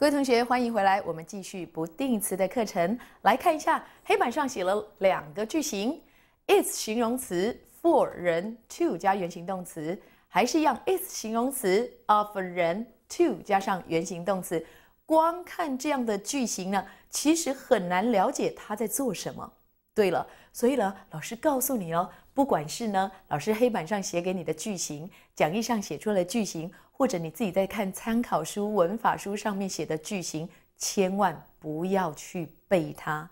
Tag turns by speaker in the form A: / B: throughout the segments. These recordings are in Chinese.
A: 各位同学，欢迎回来。我们继续不定词的课程，来看一下黑板上写了两个句型：is 形容词 for 人 to 加原形动词，还是一样 is 形容词 of 人 to 加上原形动词。光看这样的句型呢，其实很难了解它在做什么。对了，所以呢，老师告诉你哦。不管是呢，老师黑板上写给你的句型，讲义上写出来的句型，或者你自己在看参考书、文法书上面写的句型，千万不要去背它，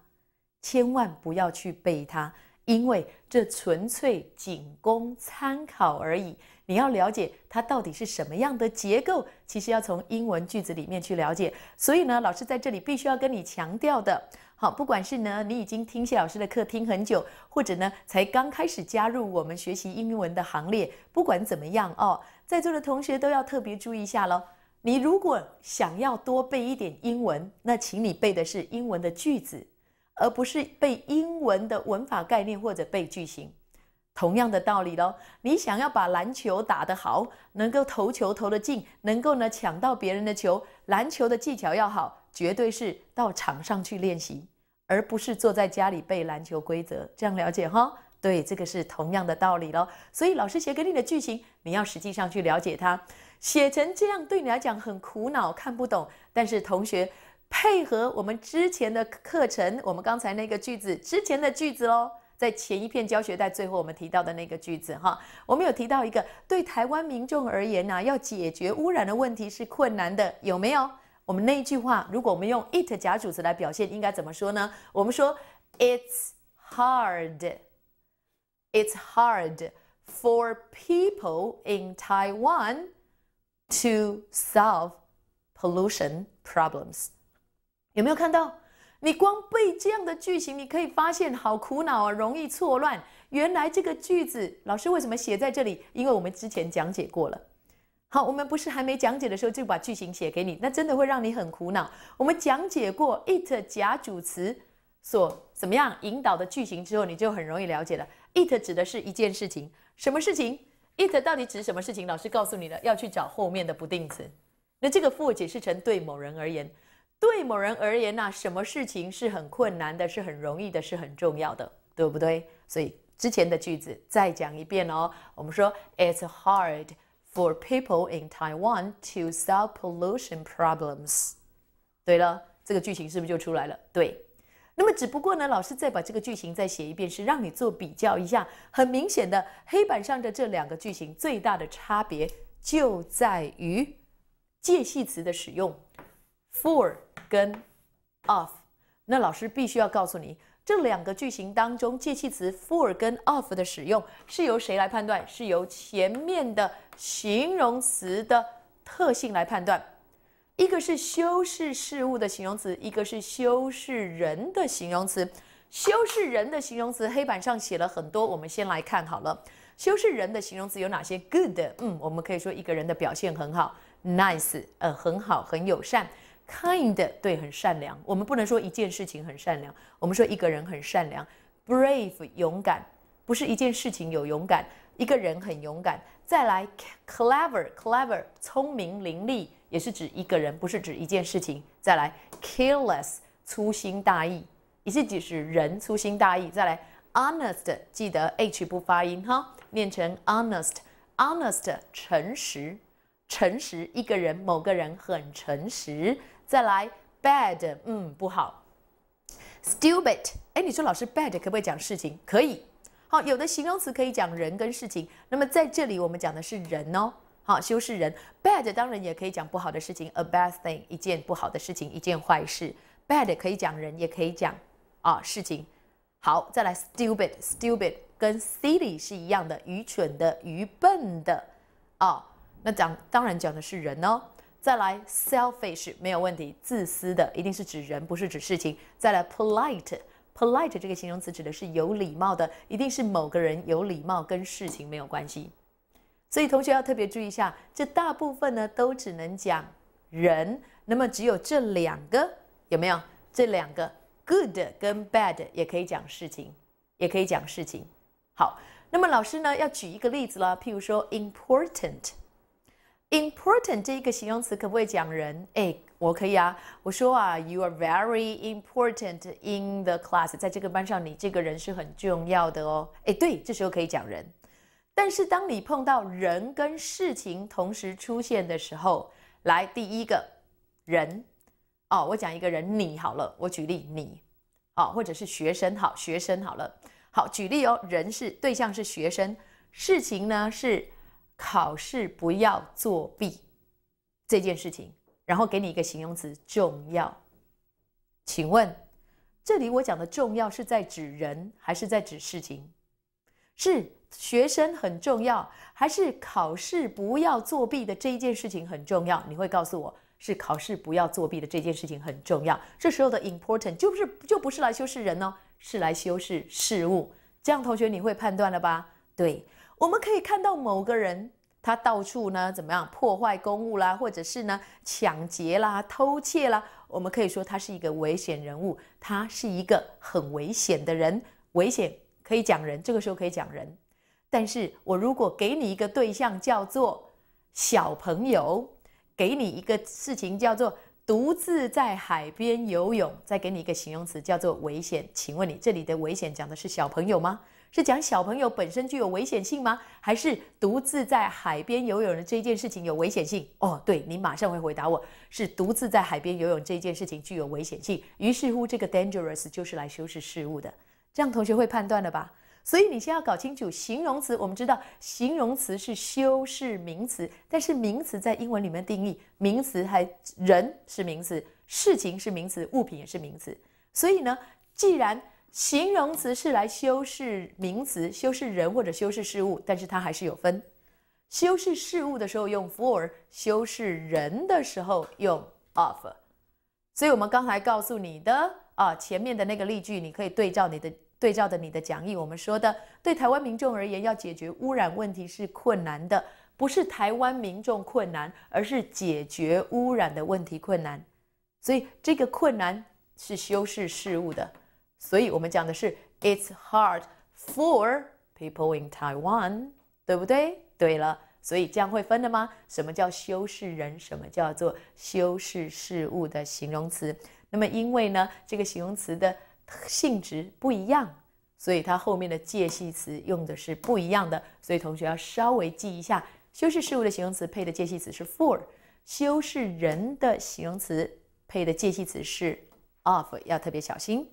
A: 千万不要去背它，因为这纯粹仅供参考而已。你要了解它到底是什么样的结构，其实要从英文句子里面去了解。所以呢，老师在这里必须要跟你强调的。好，不管是呢，你已经听谢老师的课听很久，或者呢，才刚开始加入我们学习英文的行列，不管怎么样哦，在座的同学都要特别注意一下喽。你如果想要多背一点英文，那请你背的是英文的句子，而不是背英文的文法概念或者背句型。同样的道理喽，你想要把篮球打得好，能够投球投得进，能够呢抢到别人的球，篮球的技巧要好。绝对是到场上去练习，而不是坐在家里背篮球规则。这样了解哈？对，这个是同样的道理咯。所以老师写给你的句型，你要实际上去了解它。写成这样对你来讲很苦恼，看不懂。但是同学配合我们之前的课程，我们刚才那个句子之前的句子喽，在前一片教学带最后我们提到的那个句子哈，我们有提到一个对台湾民众而言呢，要解决污染的问题是困难的，有没有？我们那一句话，如果我们用 it 假主词来表现，应该怎么说呢？我们说 It's hard. It's hard for people in Taiwan to solve pollution problems. 有没有看到？你光背这样的句型，你可以发现好苦恼啊，容易错乱。原来这个句子，老师为什么写在这里？因为我们之前讲解过了。好，我们不是还没讲解的时候就把句型写给你，那真的会让你很苦恼。我们讲解过 it 假主词所怎么样引导的句型之后，你就很容易了解了。it 指的是一件事情，什么事情？it 到底指什么事情？老师告诉你了，要去找后面的不定词。那这个 for 解释成对某人而言，对某人而言呢，什么事情是很困难的，是很容易的，是很重要的，对不对？所以之前的句子再讲一遍哦。我们说 it's hard。For people in Taiwan to solve pollution problems，对了，这个剧情是不是就出来了？对，那么只不过呢，老师再把这个剧情再写一遍，是让你做比较一下。很明显的，黑板上的这两个剧情最大的差别就在于介系词的使用，for 跟 of。那老师必须要告诉你。这两个句型当中介词 for 跟 of 的使用是由谁来判断？是由前面的形容词的特性来判断。一个是修饰事物的形容词，一个是修饰人的形容词。修饰人的形容词，黑板上写了很多，我们先来看好了。修饰人的形容词有哪些？Good，嗯，我们可以说一个人的表现很好。Nice，呃，很好，很友善。Kind 对很善良，我们不能说一件事情很善良，我们说一个人很善良。Brave 勇敢，不是一件事情有勇敢，一个人很勇敢。再来，clever clever 聪明伶俐，也是指一个人，不是指一件事情。再来，careless 粗心大意，也是指人粗心大意。再来，honest 记得 H 不发音哈，念成 honest honest 诚实，诚实一个人，某个人很诚实。再来 bad，嗯，不好。stupid，哎，你说老师 bad 可不可以讲事情？可以。好，有的形容词可以讲人跟事情。那么在这里我们讲的是人哦。好，修饰人 bad 当然也可以讲不好的事情，a bad thing，一件不好的事情，一件坏事。bad 可以讲人，也可以讲啊事情。好，再来 stupid，stupid 跟 silly 是一样的，愚蠢的、愚笨的。啊，那讲当然讲的是人哦。再来，selfish 没有问题，自私的一定是指人，不是指事情。再来，polite，polite 这个形容词指的是有礼貌的，一定是某个人有礼貌，跟事情没有关系。所以同学要特别注意一下，这大部分呢都只能讲人，那么只有这两个有没有？这两个 good 跟 bad 也可以讲事情，也可以讲事情。好，那么老师呢要举一个例子了，譬如说 important。Important 这一个形容词可不可以讲人？哎，我可以啊。我说啊，You are very important in the class。在这个班上，你这个人是很重要的哦。哎，对，这时候可以讲人。但是当你碰到人跟事情同时出现的时候，来，第一个人哦，我讲一个人，你好了，我举例你哦，或者是学生好，学生好了，好举例哦，人是对象是学生，事情呢是。考试不要作弊这件事情，然后给你一个形容词重要。请问，这里我讲的重要是在指人还是在指事情？是学生很重要，还是考试不要作弊的这一件事情很重要？你会告诉我是考试不要作弊的这件事情很重要。这时候的 important 就不是就不是来修饰人呢，是来修饰事物。这样，同学你会判断了吧？对。我们可以看到某个人，他到处呢怎么样破坏公物啦，或者是呢抢劫啦、偷窃啦。我们可以说他是一个危险人物，他是一个很危险的人。危险可以讲人，这个时候可以讲人。但是我如果给你一个对象叫做小朋友，给你一个事情叫做独自在海边游泳，再给你一个形容词叫做危险，请问你这里的危险讲的是小朋友吗？是讲小朋友本身具有危险性吗？还是独自在海边游泳的这件事情有危险性？哦，对，你马上会回答我是独自在海边游泳这件事情具有危险性。于是乎，这个 dangerous 就是来修饰事物的，这样同学会判断了吧？所以你先要搞清楚形容词。我们知道形容词是修饰名词，但是名词在英文里面定义，名词还人是名词，事情是名词，物品也是名词。所以呢，既然形容词是来修饰名词，修饰人或者修饰事物，但是它还是有分。修饰事物的时候用 for，修饰人的时候用 of。所以，我们刚才告诉你的啊，前面的那个例句，你可以对照你的对照的你的讲义。我们说的，对台湾民众而言，要解决污染问题是困难的，不是台湾民众困难，而是解决污染的问题困难。所以，这个困难是修饰事物的。所以我们讲的是 "It's hard for people in Taiwan，对不对？对了，所以这样会分的吗？什么叫修饰人？什么叫做修饰事物的形容词？那么因为呢，这个形容词的性质不一样，所以它后面的介系词用的是不一样的。所以同学要稍微记一下，修饰事物的形容词配的介系词是 for，修饰人的形容词配的介系词是 of，要特别小心。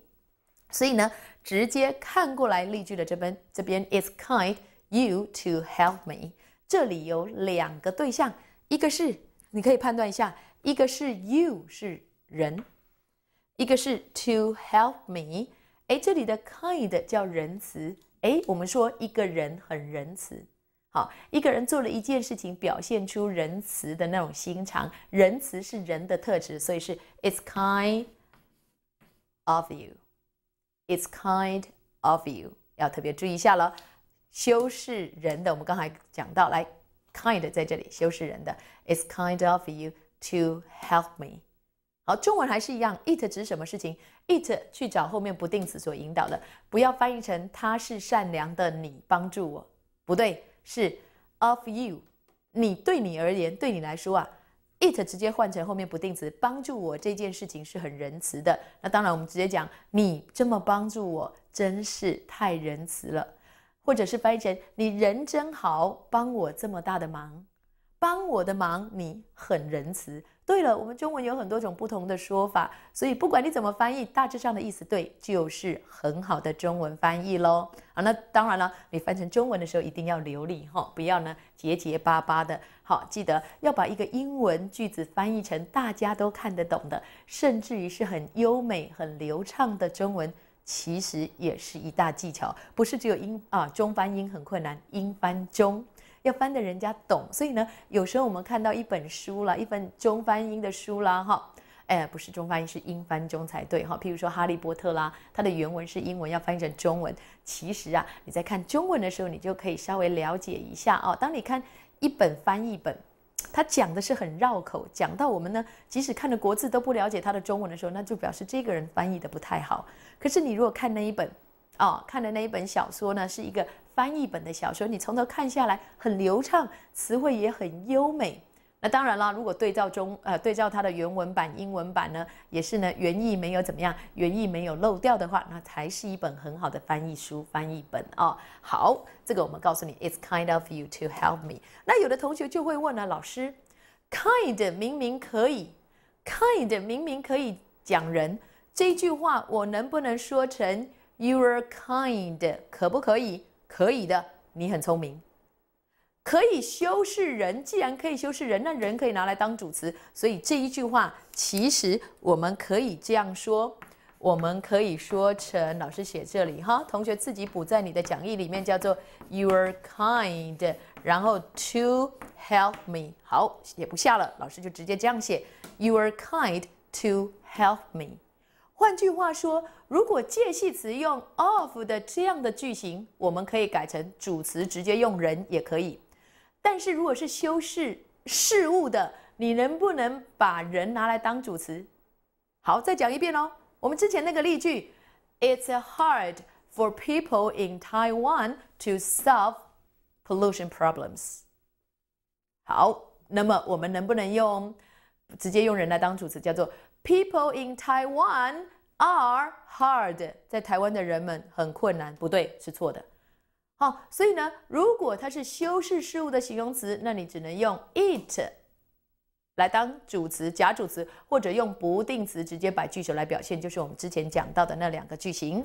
A: 所以呢，直接看过来例句的这边，这边 is kind you to help me。这里有两个对象，一个是你可以判断一下，一个是 you 是人，一个是 to help me。哎，这里的 kind 叫仁慈。哎，我们说一个人很仁慈，好，一个人做了一件事情，表现出仁慈的那种心肠。仁慈是人的特质，所以是 is t kind of you。It's kind of you，要特别注意一下了，修饰人的。我们刚才讲到，来，kind 在这里修饰人的。It's kind of you to help me。好，中文还是一样，it 指什么事情？it 去找后面不定词所引导的，不要翻译成它是善良的，你帮助我，不对，是 of you，你对你而言，对你来说啊。it 直接换成后面不定词，帮助我这件事情是很仁慈的。那当然，我们直接讲，你这么帮助我，真是太仁慈了。或者是翻译成，你人真好，帮我这么大的忙，帮我的忙，你很仁慈。对了，我们中文有很多种不同的说法，所以不管你怎么翻译，大致上的意思对，就是很好的中文翻译喽。好，那当然了，你翻成中文的时候一定要流利哈，不要呢结结巴巴的。好，记得要把一个英文句子翻译成大家都看得懂的，甚至于是很优美、很流畅的中文，其实也是一大技巧。不是只有英啊，中翻英很困难，英翻中。要翻的人家懂，所以呢，有时候我们看到一本书啦，一本中翻英的书啦，哈，哎，不是中翻英，是英翻中才对哈。譬如说《哈利波特》啦，它的原文是英文，要翻译成中文。其实啊，你在看中文的时候，你就可以稍微了解一下哦。当你看一本翻译本，它讲的是很绕口，讲到我们呢，即使看的国字都不了解它的中文的时候，那就表示这个人翻译的不太好。可是你如果看那一本，哦，看的那一本小说呢，是一个。翻译本的小说，你从头看下来很流畅，词汇也很优美。那当然啦，如果对照中呃，对照它的原文版、英文版呢，也是呢，原意没有怎么样，原意没有漏掉的话，那才是一本很好的翻译书、翻译本哦。好，这个我们告诉你，It's kind of you to help me。那有的同学就会问了，老师，kind 明明可以，kind 明明可以讲人，这句话我能不能说成 You are kind，可不可以？可以的，你很聪明。可以修饰人，既然可以修饰人，那人可以拿来当主词。所以这一句话，其实我们可以这样说，我们可以说成老师写这里哈，同学自己补在你的讲义里面，叫做 you are kind，然后 to help me。好，也不下了，老师就直接这样写，you are kind to help me。换句话说，如果介系词用 of 的这样的句型，我们可以改成主词直接用人也可以。但是如果是修饰事物的，你能不能把人拿来当主词？好，再讲一遍哦。我们之前那个例句：It's hard for people in Taiwan to solve pollution problems。好，那么我们能不能用直接用人来当主词？叫做 People in Taiwan are hard. 在台湾的人们很困难。不对，是错的。好，所以呢，如果它是修饰事物的形容词，那你只能用 it 来当主词、假主词，或者用不定词直接摆句首来表现，就是我们之前讲到的那两个句型。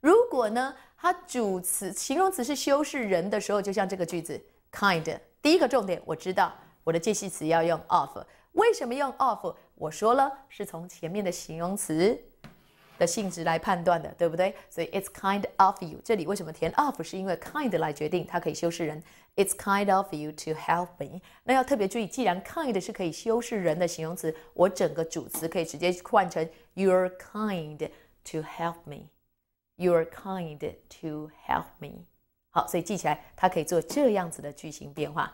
A: 如果呢，它主词形容词是修饰人的时候，就像这个句子 kind，第一个重点，我知道我的介系词要用 of。为什么用 of？我说了，是从前面的形容词的性质来判断的，对不对？所以 it's kind of you。这里为什么填 of？是因为 kind 来决定它可以修饰人。It's kind of you to help me。那要特别注意，既然 kind 是可以修饰人的形容词，我整个主词可以直接换成 you're kind to help me。You're kind to help me。好，所以记起来，它可以做这样子的句型变化，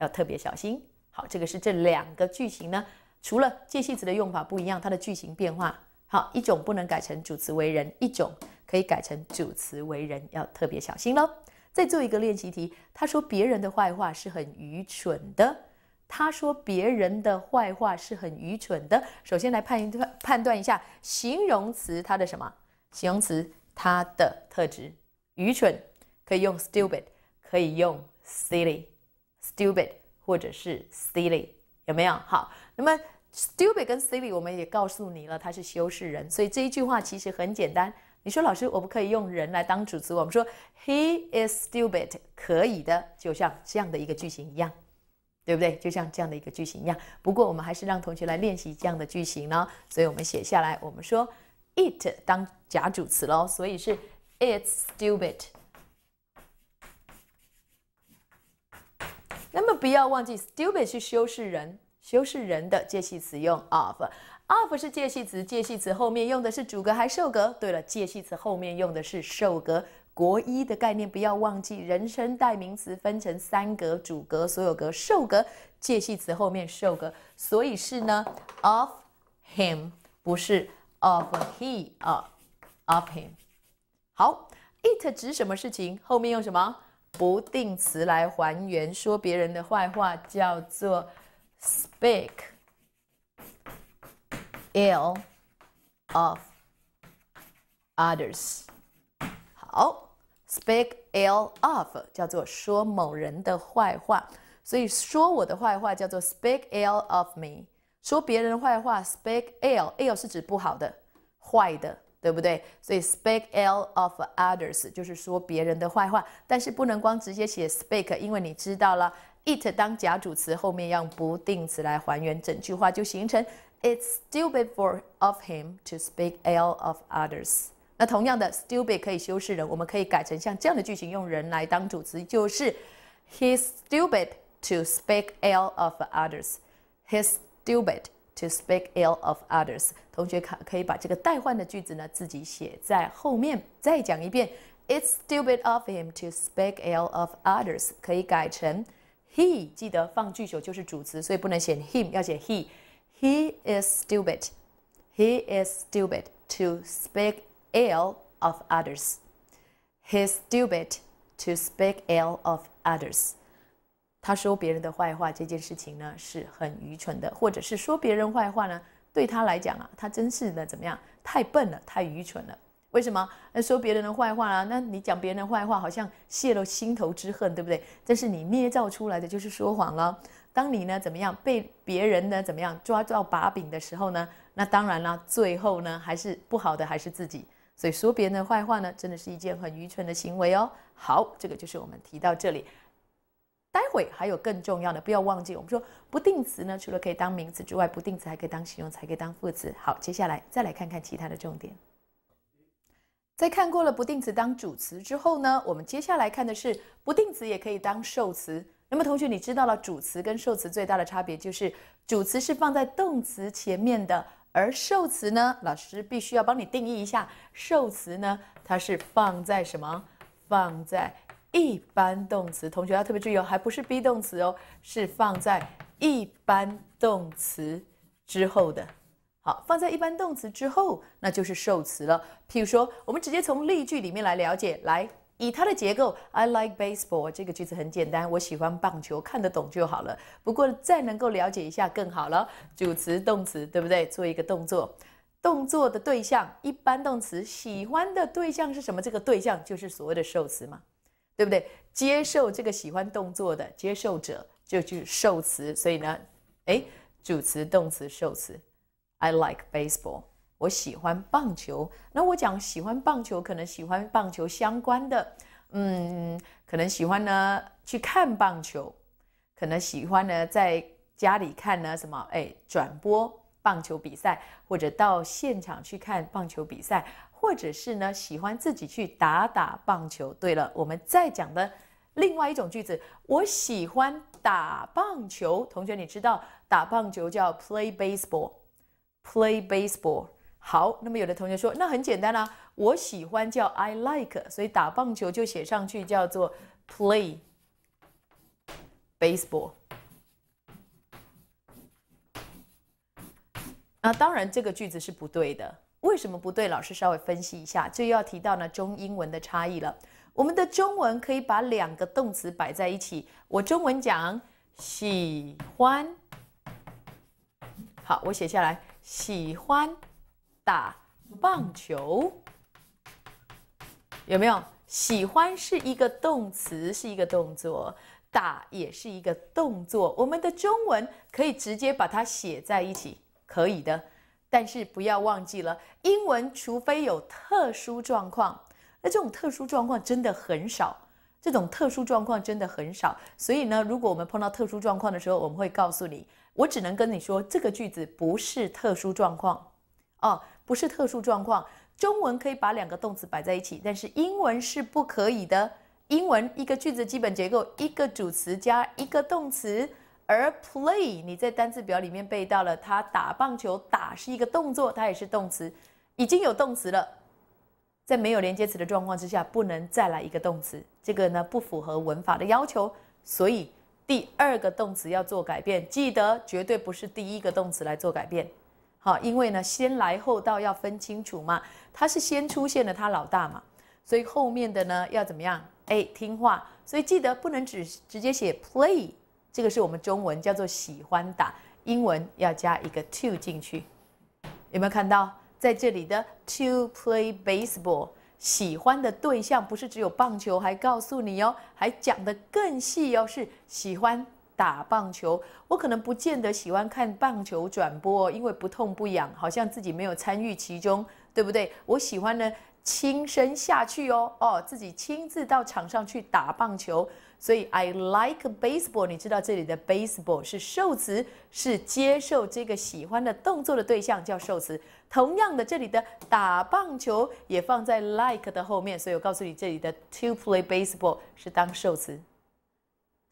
A: 要特别小心。好，这个是这两个句型呢，除了介系词的用法不一样，它的句型变化好，一种不能改成主词为人，一种可以改成主词为人，要特别小心喽。再做一个练习题，他说别人的坏话是很愚蠢的。他说别人的坏话是很愚蠢的。首先来判断判断一下形容词它的什么？形容词它的特质，愚蠢可以用 stupid，可以用 s i l l y s t u p i d 或者是 silly，有没有好？那么 stupid 跟 silly 我们也告诉你了，它是修饰人，所以这一句话其实很简单。你说老师，我们可以用人来当主词，我们说 he is stupid 可以的，就像这样的一个句型一样，对不对？就像这样的一个句型一样。不过我们还是让同学来练习这样的句型呢，所以我们写下来，我们说 it 当假主词喽，所以是 it's stupid。那么不要忘记，stupid 是修饰人，修饰人的介系词用 of，of 是介系词，介系词后面用的是主格还是受格？对了，介系词后面用的是受格。国一的概念不要忘记，人称代名词分成三格：主格、所有格、受格。介系词后面受格，所以是呢，of him，不是 of he 啊，of him。好，it 指什么事情？后面用什么？不定词来还原说别人的坏话叫做 speak ill of others。好，speak ill of 叫做说某人的坏话，所以说我的坏话叫做 speak ill of me。说别人坏话，speak ill，ill 是指不好的、坏的。对不对？所以 speak ill of others 就是说别人的坏话，但是不能光直接写 speak，因为你知道了 it 当假主词，后面用不定词来还原整句话，就形成 It's stupid for of him to speak ill of others。那同样的，stupid 可以修饰人，我们可以改成像这样的句型，用人来当主词，就是 He's stupid to speak ill of others。He's stupid。to speak ill of others。同学可可以把这个代换的句子呢自己写在后面，再讲一遍。It's stupid of him to speak ill of others。可以改成 he，记得放句首就是主词，所以不能写 him，要写 he。He is stupid. He is stupid to speak ill of others. He's stupid to speak ill of others. 他说别人的坏话这件事情呢，是很愚蠢的，或者是说别人坏话呢，对他来讲啊，他真是的怎么样，太笨了，太愚蠢了。为什么？那说别人的坏话啊，那你讲别人的坏话，好像泄了心头之恨，对不对？但是你捏造出来的就是说谎了。当你呢怎么样被别人呢怎么样抓到把柄的时候呢，那当然了，最后呢还是不好的，还是自己。所以说别人的坏话呢，真的是一件很愚蠢的行为哦。好，这个就是我们提到这里。待会还有更重要的，不要忘记。我们说不定词呢，除了可以当名词之外，不定词还可以当形容词，还可以当副词。好，接下来再来看看其他的重点。在看过了不定词当主词之后呢，我们接下来看的是不定词也可以当受词。那么同学，你知道了主词跟受词最大的差别就是，主词是放在动词前面的，而受词呢，老师必须要帮你定义一下，受词呢，它是放在什么？放在。一般动词，同学要特别注意哦，还不是 be 动词哦，是放在一般动词之后的。好，放在一般动词之后，那就是受词了。譬如说，我们直接从例句里面来了解。来，以它的结构，I like baseball 这个句子很简单，我喜欢棒球，看得懂就好了。不过再能够了解一下更好了。主词、动词，对不对？做一个动作，动作的对象，一般动词，喜欢的对象是什么？这个对象就是所谓的受词嘛。对不对？接受这个喜欢动作的接受者就去受词，所以呢，哎，主词动词受词，I like baseball，我喜欢棒球。那我讲喜欢棒球，可能喜欢棒球相关的，嗯，可能喜欢呢去看棒球，可能喜欢呢在家里看呢什么，哎，转播棒球比赛，或者到现场去看棒球比赛。或者是呢，喜欢自己去打打棒球。对了，我们再讲的另外一种句子，我喜欢打棒球。同学，你知道打棒球叫 play baseball，play baseball。好，那么有的同学说，那很简单啊，我喜欢叫 I like，所以打棒球就写上去叫做 play baseball。那当然，这个句子是不对的。为什么不对？老师稍微分析一下，这又要提到呢中英文的差异了。我们的中文可以把两个动词摆在一起。我中文讲喜欢，好，我写下来，喜欢打棒球，有没有？喜欢是一个动词，是一个动作，打也是一个动作。我们的中文可以直接把它写在一起，可以的。但是不要忘记了，英文除非有特殊状况，那这种特殊状况真的很少。这种特殊状况真的很少，所以呢，如果我们碰到特殊状况的时候，我们会告诉你，我只能跟你说这个句子不是特殊状况，哦，不是特殊状况。中文可以把两个动词摆在一起，但是英文是不可以的。英文一个句子基本结构一个主词加一个动词。而 play 你在单词表里面背到了，他打棒球打是一个动作，它也是动词，已经有动词了，在没有连接词的状况之下，不能再来一个动词，这个呢不符合文法的要求，所以第二个动词要做改变，记得绝对不是第一个动词来做改变，好，因为呢先来后到要分清楚嘛，他是先出现的他老大嘛，所以后面的呢要怎么样？哎，听话，所以记得不能只直接写 play。这个是我们中文叫做喜欢打，英文要加一个 to 进去，有没有看到在这里的 to play baseball？喜欢的对象不是只有棒球，还告诉你哦，还讲得更细哦，是喜欢打棒球。我可能不见得喜欢看棒球转播，因为不痛不痒，好像自己没有参与其中，对不对？我喜欢呢亲身下去哦，哦，自己亲自到场上去打棒球。所以 I like baseball。你知道这里的 baseball 是受词，是接受这个喜欢的动作的对象叫受词。同样的，这里的打棒球也放在 like 的后面。所以我告诉你，这里的 to play baseball 是当受词，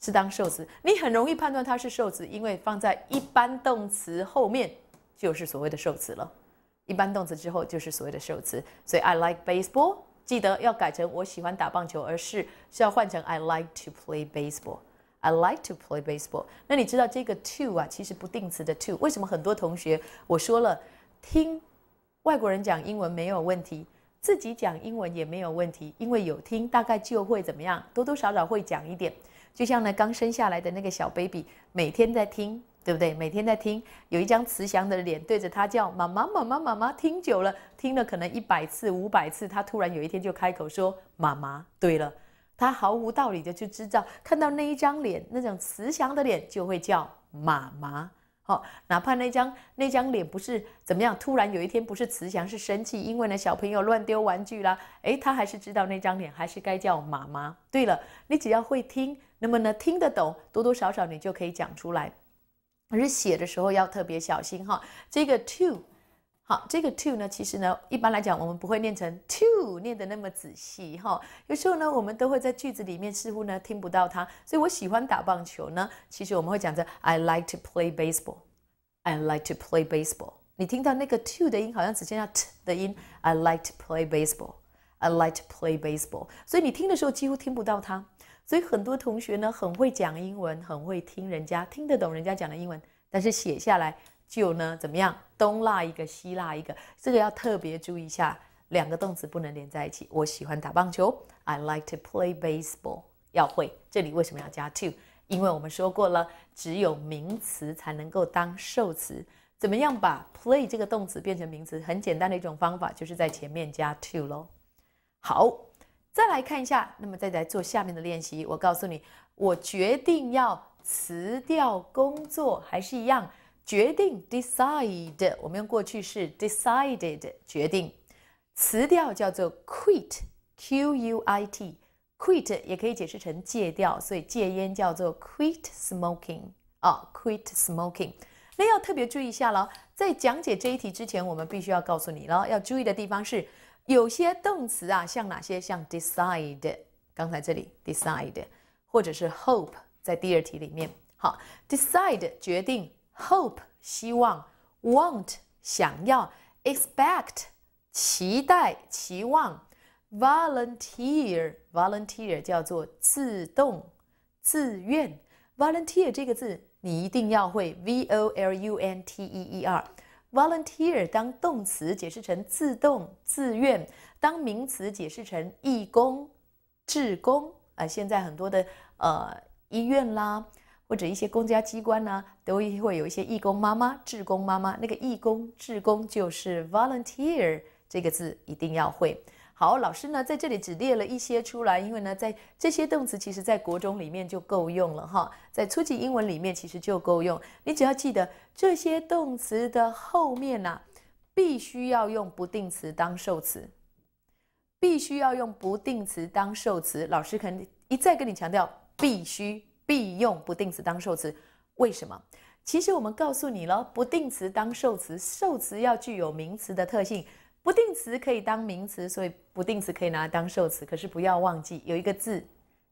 A: 是当受词。你很容易判断它是受词，因为放在一般动词后面就是所谓的受词了。一般动词之后就是所谓的受词。所以 I like baseball。记得要改成我喜欢打棒球，而是是要换成 I like to play baseball. I like to play baseball. 那你知道这个 to 啊，其实不定词的 to，为什么很多同学我说了听外国人讲英文没有问题，自己讲英文也没有问题，因为有听，大概就会怎么样，多多少少会讲一点。就像呢刚生下来的那个小 baby，每天在听。对不对？每天在听，有一张慈祥的脸对着他叫妈妈，妈妈，妈妈。听久了，听了可能一百次、五百次，他突然有一天就开口说妈妈。对了，他毫无道理的就知道，看到那一张脸，那种慈祥的脸就会叫妈妈。好，哪怕那张那张脸不是怎么样，突然有一天不是慈祥，是生气，因为呢小朋友乱丢玩具啦，诶，他还是知道那张脸还是该叫妈妈。对了，你只要会听，那么呢听得懂，多多少少你就可以讲出来。而是写的时候要特别小心哈，这个 to，好，这个 to 呢，其实呢，一般来讲我们不会念成 to，念得那么仔细哈。有时候呢，我们都会在句子里面似乎呢听不到它。所以我喜欢打棒球呢，其实我们会讲着 I like to play baseball，I like to play baseball。你听到那个 to 的音，好像只剩下 t 的音。I like to play baseball，I like to play baseball。所以你听的时候几乎听不到它。所以很多同学呢很会讲英文，很会听人家听得懂人家讲的英文，但是写下来就呢怎么样东拉一个西拉一个，这个要特别注意一下，两个动词不能连在一起。我喜欢打棒球，I like to play baseball。要会，这里为什么要加 to？因为我们说过了，只有名词才能够当受词。怎么样把 play 这个动词变成名词？很简单的一种方法就是在前面加 to 咯。好。再来看一下，那么再来做下面的练习。我告诉你，我决定要辞掉工作，还是一样决定 decide。我们用过去式 decided 决定辞掉叫做 quit，Q U I T，quit 也可以解释成戒掉，所以戒烟叫做 quit smoking 啊，quit smoking。那要特别注意一下了，在讲解这一题之前，我们必须要告诉你了，要注意的地方是。有些动词啊，像哪些？像 decide，刚才这里 decide，或者是 hope，在第二题里面。好，decide 决定，hope 希望，want 想要，expect 期待、期望，volunteer volunteer 叫做自动、自愿。volunteer 这个字你一定要会，v o l u n t e e r。Volunteer 当动词解释成自动、自愿；当名词解释成义工、志工。啊，现在很多的呃医院啦，或者一些公家机关呐，都会有一些义工妈妈、志工妈妈。那个义工、志工就是 volunteer 这个字，一定要会。好，老师呢在这里只列了一些出来，因为呢，在这些动词其实，在国中里面就够用了哈，在初级英文里面其实就够用。你只要记得这些动词的后面呢，必须要用不定词当受词，必须要用不定词当受词。老师肯定一再跟你强调，必须必用不定词当受词。为什么？其实我们告诉你了，不定词当受词，受词要具有名词的特性。不定词可以当名词，所以不定词可以拿来当受词。可是不要忘记，有一个字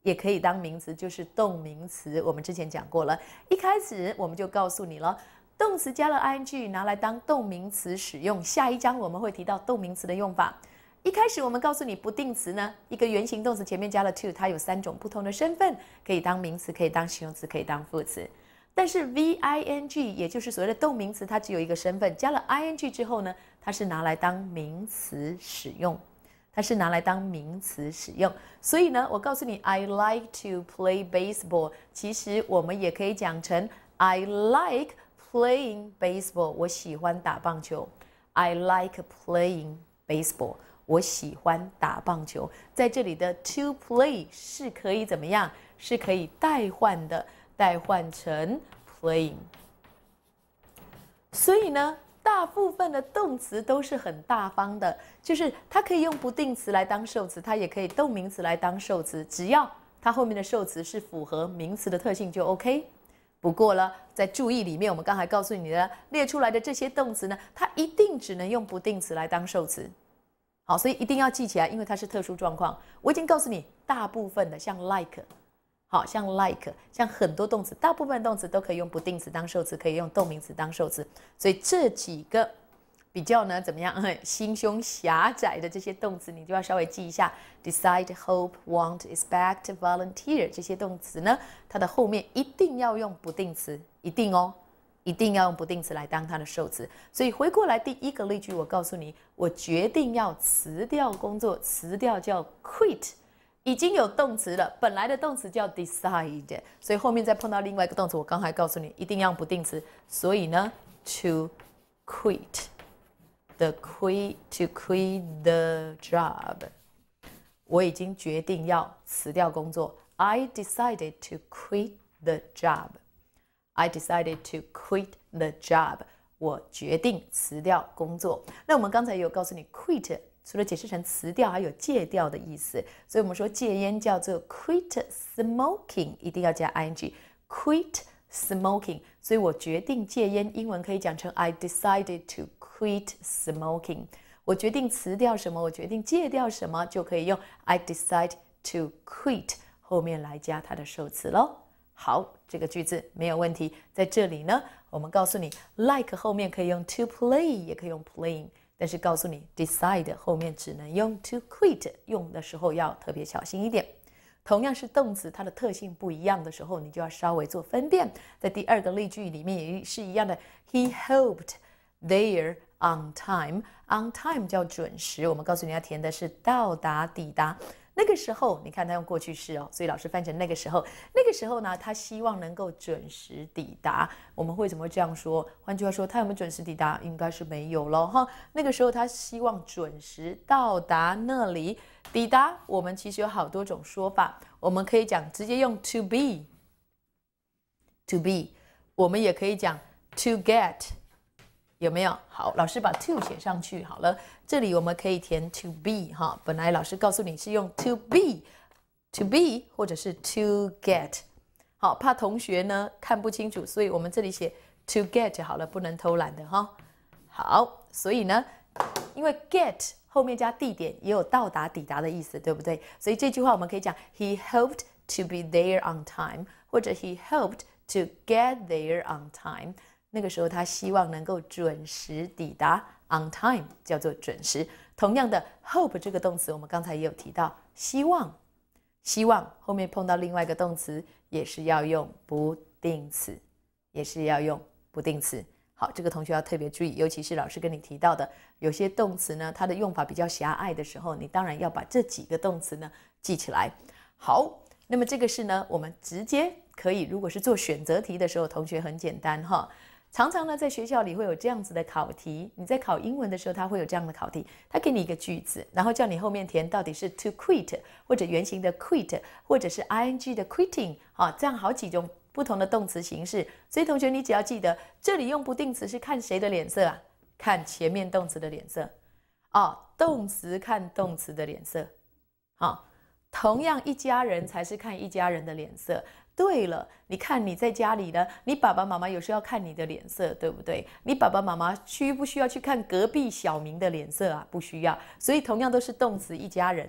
A: 也可以当名词，就是动名词。我们之前讲过了，一开始我们就告诉你了，动词加了 I N G 拿来当动名词使用。下一章我们会提到动名词的用法。一开始我们告诉你，不定词呢，一个原形动词前面加了 to，它有三种不同的身份，可以当名词，可以当形容词，可以当副词。但是 V I N G，也就是所谓的动名词，它只有一个身份，加了 I N G 之后呢？它是拿来当名词使用，它是拿来当名词使用。所以呢，我告诉你，I like to play baseball。其实我们也可以讲成，I like playing baseball。我喜欢打棒球。I like playing baseball。我喜欢打棒球。在这里的 to play 是可以怎么样？是可以代换的，代换成 playing。所以呢？大部分的动词都是很大方的，就是它可以用不定词来当受词，它也可以动名词来当受词，只要它后面的受词是符合名词的特性就 OK。不过呢，在注意里面，我们刚才告诉你的列出来的这些动词呢，它一定只能用不定词来当受词。好，所以一定要记起来，因为它是特殊状况。我已经告诉你，大部分的像 like。好像 like，像很多动词，大部分动词都可以用不定词当受词，可以用动名词当受词。所以这几个比较呢，怎么样？心胸狭窄的这些动词，你就要稍微记一下：decide、hope、want、expect、volunteer 这些动词呢，它的后面一定要用不定词，一定哦，一定要用不定词来当它的受词。所以回过来第一个例句，我告诉你，我决定要辞掉工作，辞掉叫 quit。已经有动词了，本来的动词叫 decide，所以后面再碰到另外一个动词，我刚才告诉你一定要不定词。所以呢，to quit the quit to quit the job，我已经决定要辞掉工作。I decided to quit the job. I decided to quit the job. 我决定辞掉工作。那我们刚才有告诉你 quit。除了解释成辞掉，还有戒掉的意思，所以我们说戒烟叫做 quit smoking，一定要加 i n g，quit smoking。所以我决定戒烟，英文可以讲成 I decided to quit smoking。我决定辞掉什么，我决定戒掉什么，就可以用 I d e c i d e to quit 后面来加它的受词喽。好，这个句子没有问题。在这里呢，我们告诉你，like 后面可以用 to play，也可以用 playing。但是告诉你，decide 后面只能用 to quit，用的时候要特别小心一点。同样是动词，它的特性不一样的时候，你就要稍微做分辨。在第二个例句里面也是一样的，He hoped there on time。on time 叫准时，我们告诉你要填的是到达、抵达。那个时候，你看他用过去式哦，所以老师翻成那个时候。那个时候呢，他希望能够准时抵达。我们为什么会这样说？换句话说，他有没有准时抵达？应该是没有了哈。那个时候他希望准时到达那里。抵达，我们其实有好多种说法。我们可以讲直接用 to be。to be，我们也可以讲 to get。有没有好？老师把 to 写上去好了。这里我们可以填 to be 哈。本来老师告诉你是用 to be，to be 或者是 to get。好，怕同学呢看不清楚，所以我们这里写 to get 好了，不能偷懒的哈。好，所以呢，因为 get 后面加地点也有到达、抵达的意思，对不对？所以这句话我们可以讲：He hoped to be there on time，或者 He hoped to get there on time。那个时候他希望能够准时抵达，on time 叫做准时。同样的，hope 这个动词我们刚才也有提到，希望，希望后面碰到另外一个动词也是要用不定词，也是要用不定词。好，这个同学要特别注意，尤其是老师跟你提到的有些动词呢，它的用法比较狭隘的时候，你当然要把这几个动词呢记起来。好，那么这个是呢，我们直接可以，如果是做选择题的时候，同学很简单哈。常常呢，在学校里会有这样子的考题。你在考英文的时候，他会有这样的考题，他给你一个句子，然后叫你后面填到底是 to quit，或者原形的 quit，或者是 ing 的 quitting，啊，这样好几种不同的动词形式。所以同学，你只要记得，这里用不定词是看谁的脸色啊？看前面动词的脸色，啊，动词看动词的脸色，好。同样一家人才是看一家人的脸色。对了，你看你在家里呢，你爸爸妈妈有时候要看你的脸色，对不对？你爸爸妈妈需不需要去看隔壁小明的脸色啊？不需要。所以同样都是动词，一家人，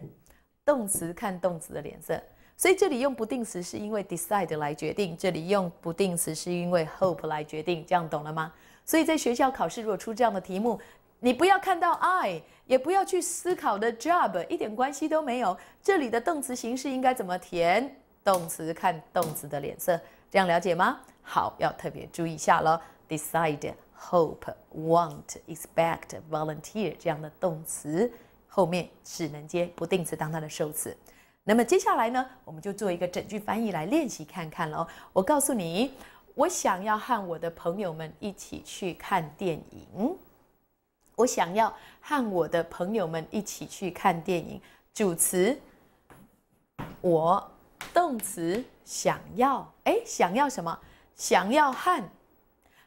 A: 动词看动词的脸色。所以这里用不定词是因为 decide 来决定，这里用不定词是因为 hope 来决定。这样懂了吗？所以在学校考试如果出这样的题目。你不要看到 I，也不要去思考的 job，一点关系都没有。这里的动词形式应该怎么填？动词看动词的脸色，这样了解吗？好，要特别注意一下了。Decide, hope, want, expect, volunteer 这样的动词后面只能接不定词当它的受词。那么接下来呢，我们就做一个整句翻译来练习看看咯。我告诉你，我想要和我的朋友们一起去看电影。我想要和我的朋友们一起去看电影。主词，我，动词，想要，哎，想要什么？想要和。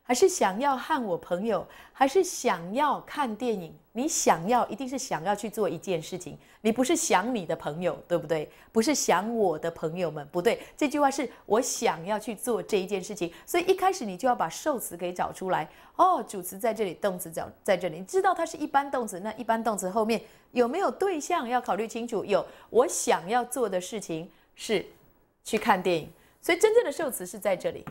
A: 还是想要和我朋友，还是想要看电影？你想要一定是想要去做一件事情，你不是想你的朋友，对不对？不是想我的朋友们，不对。这句话是我想要去做这一件事情，所以一开始你就要把受词给找出来。哦，主词在这里，动词在在这里，知道它是一般动词，那一般动词后面有没有对象要考虑清楚？有，我想要做的事情是去看电影，所以真正的受词是在这里。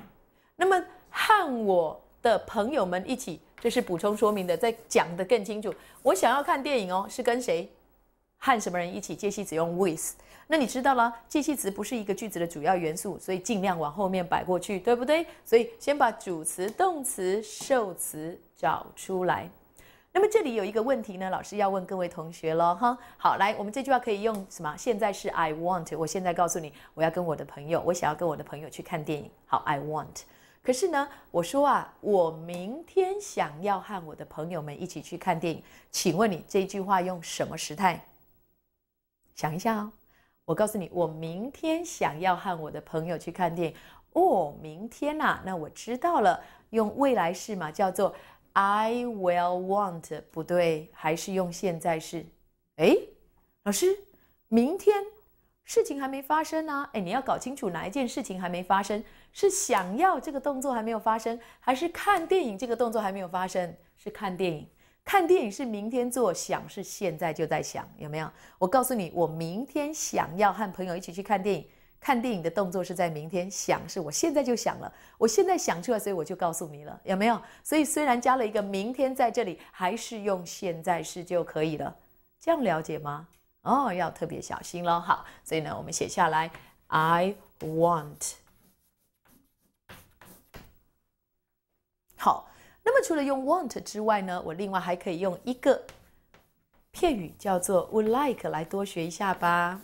A: 那么和我。的朋友们一起，这是补充说明的，在讲得更清楚。我想要看电影哦，是跟谁和什么人一起？介系词用 with，那你知道了，介系词不是一个句子的主要元素，所以尽量往后面摆过去，对不对？所以先把主词、动词、受词找出来。那么这里有一个问题呢，老师要问各位同学了哈。好，来，我们这句话可以用什么？现在是 I want，我现在告诉你，我要跟我的朋友，我想要跟我的朋友去看电影。好，I want。可是呢，我说啊，我明天想要和我的朋友们一起去看电影。请问你这句话用什么时态？想一下哦。我告诉你，我明天想要和我的朋友去看电影。哦，明天呐，那我知道了，用未来式嘛，叫做 I will want。不对，还是用现在式？哎，老师，明天事情还没发生呢。哎，你要搞清楚哪一件事情还没发生。是想要这个动作还没有发生，还是看电影这个动作还没有发生？是看电影，看电影是明天做，想是现在就在想，有没有？我告诉你，我明天想要和朋友一起去看电影，看电影的动作是在明天，想是我现在就想了，我现在想出来，所以我就告诉你了，有没有？所以虽然加了一个明天在这里，还是用现在式就可以了，这样了解吗？哦，要特别小心咯。好，所以呢，我们写下来，I want。好，那么除了用 want 之外呢，我另外还可以用一个片语叫做 would like 来多学一下吧。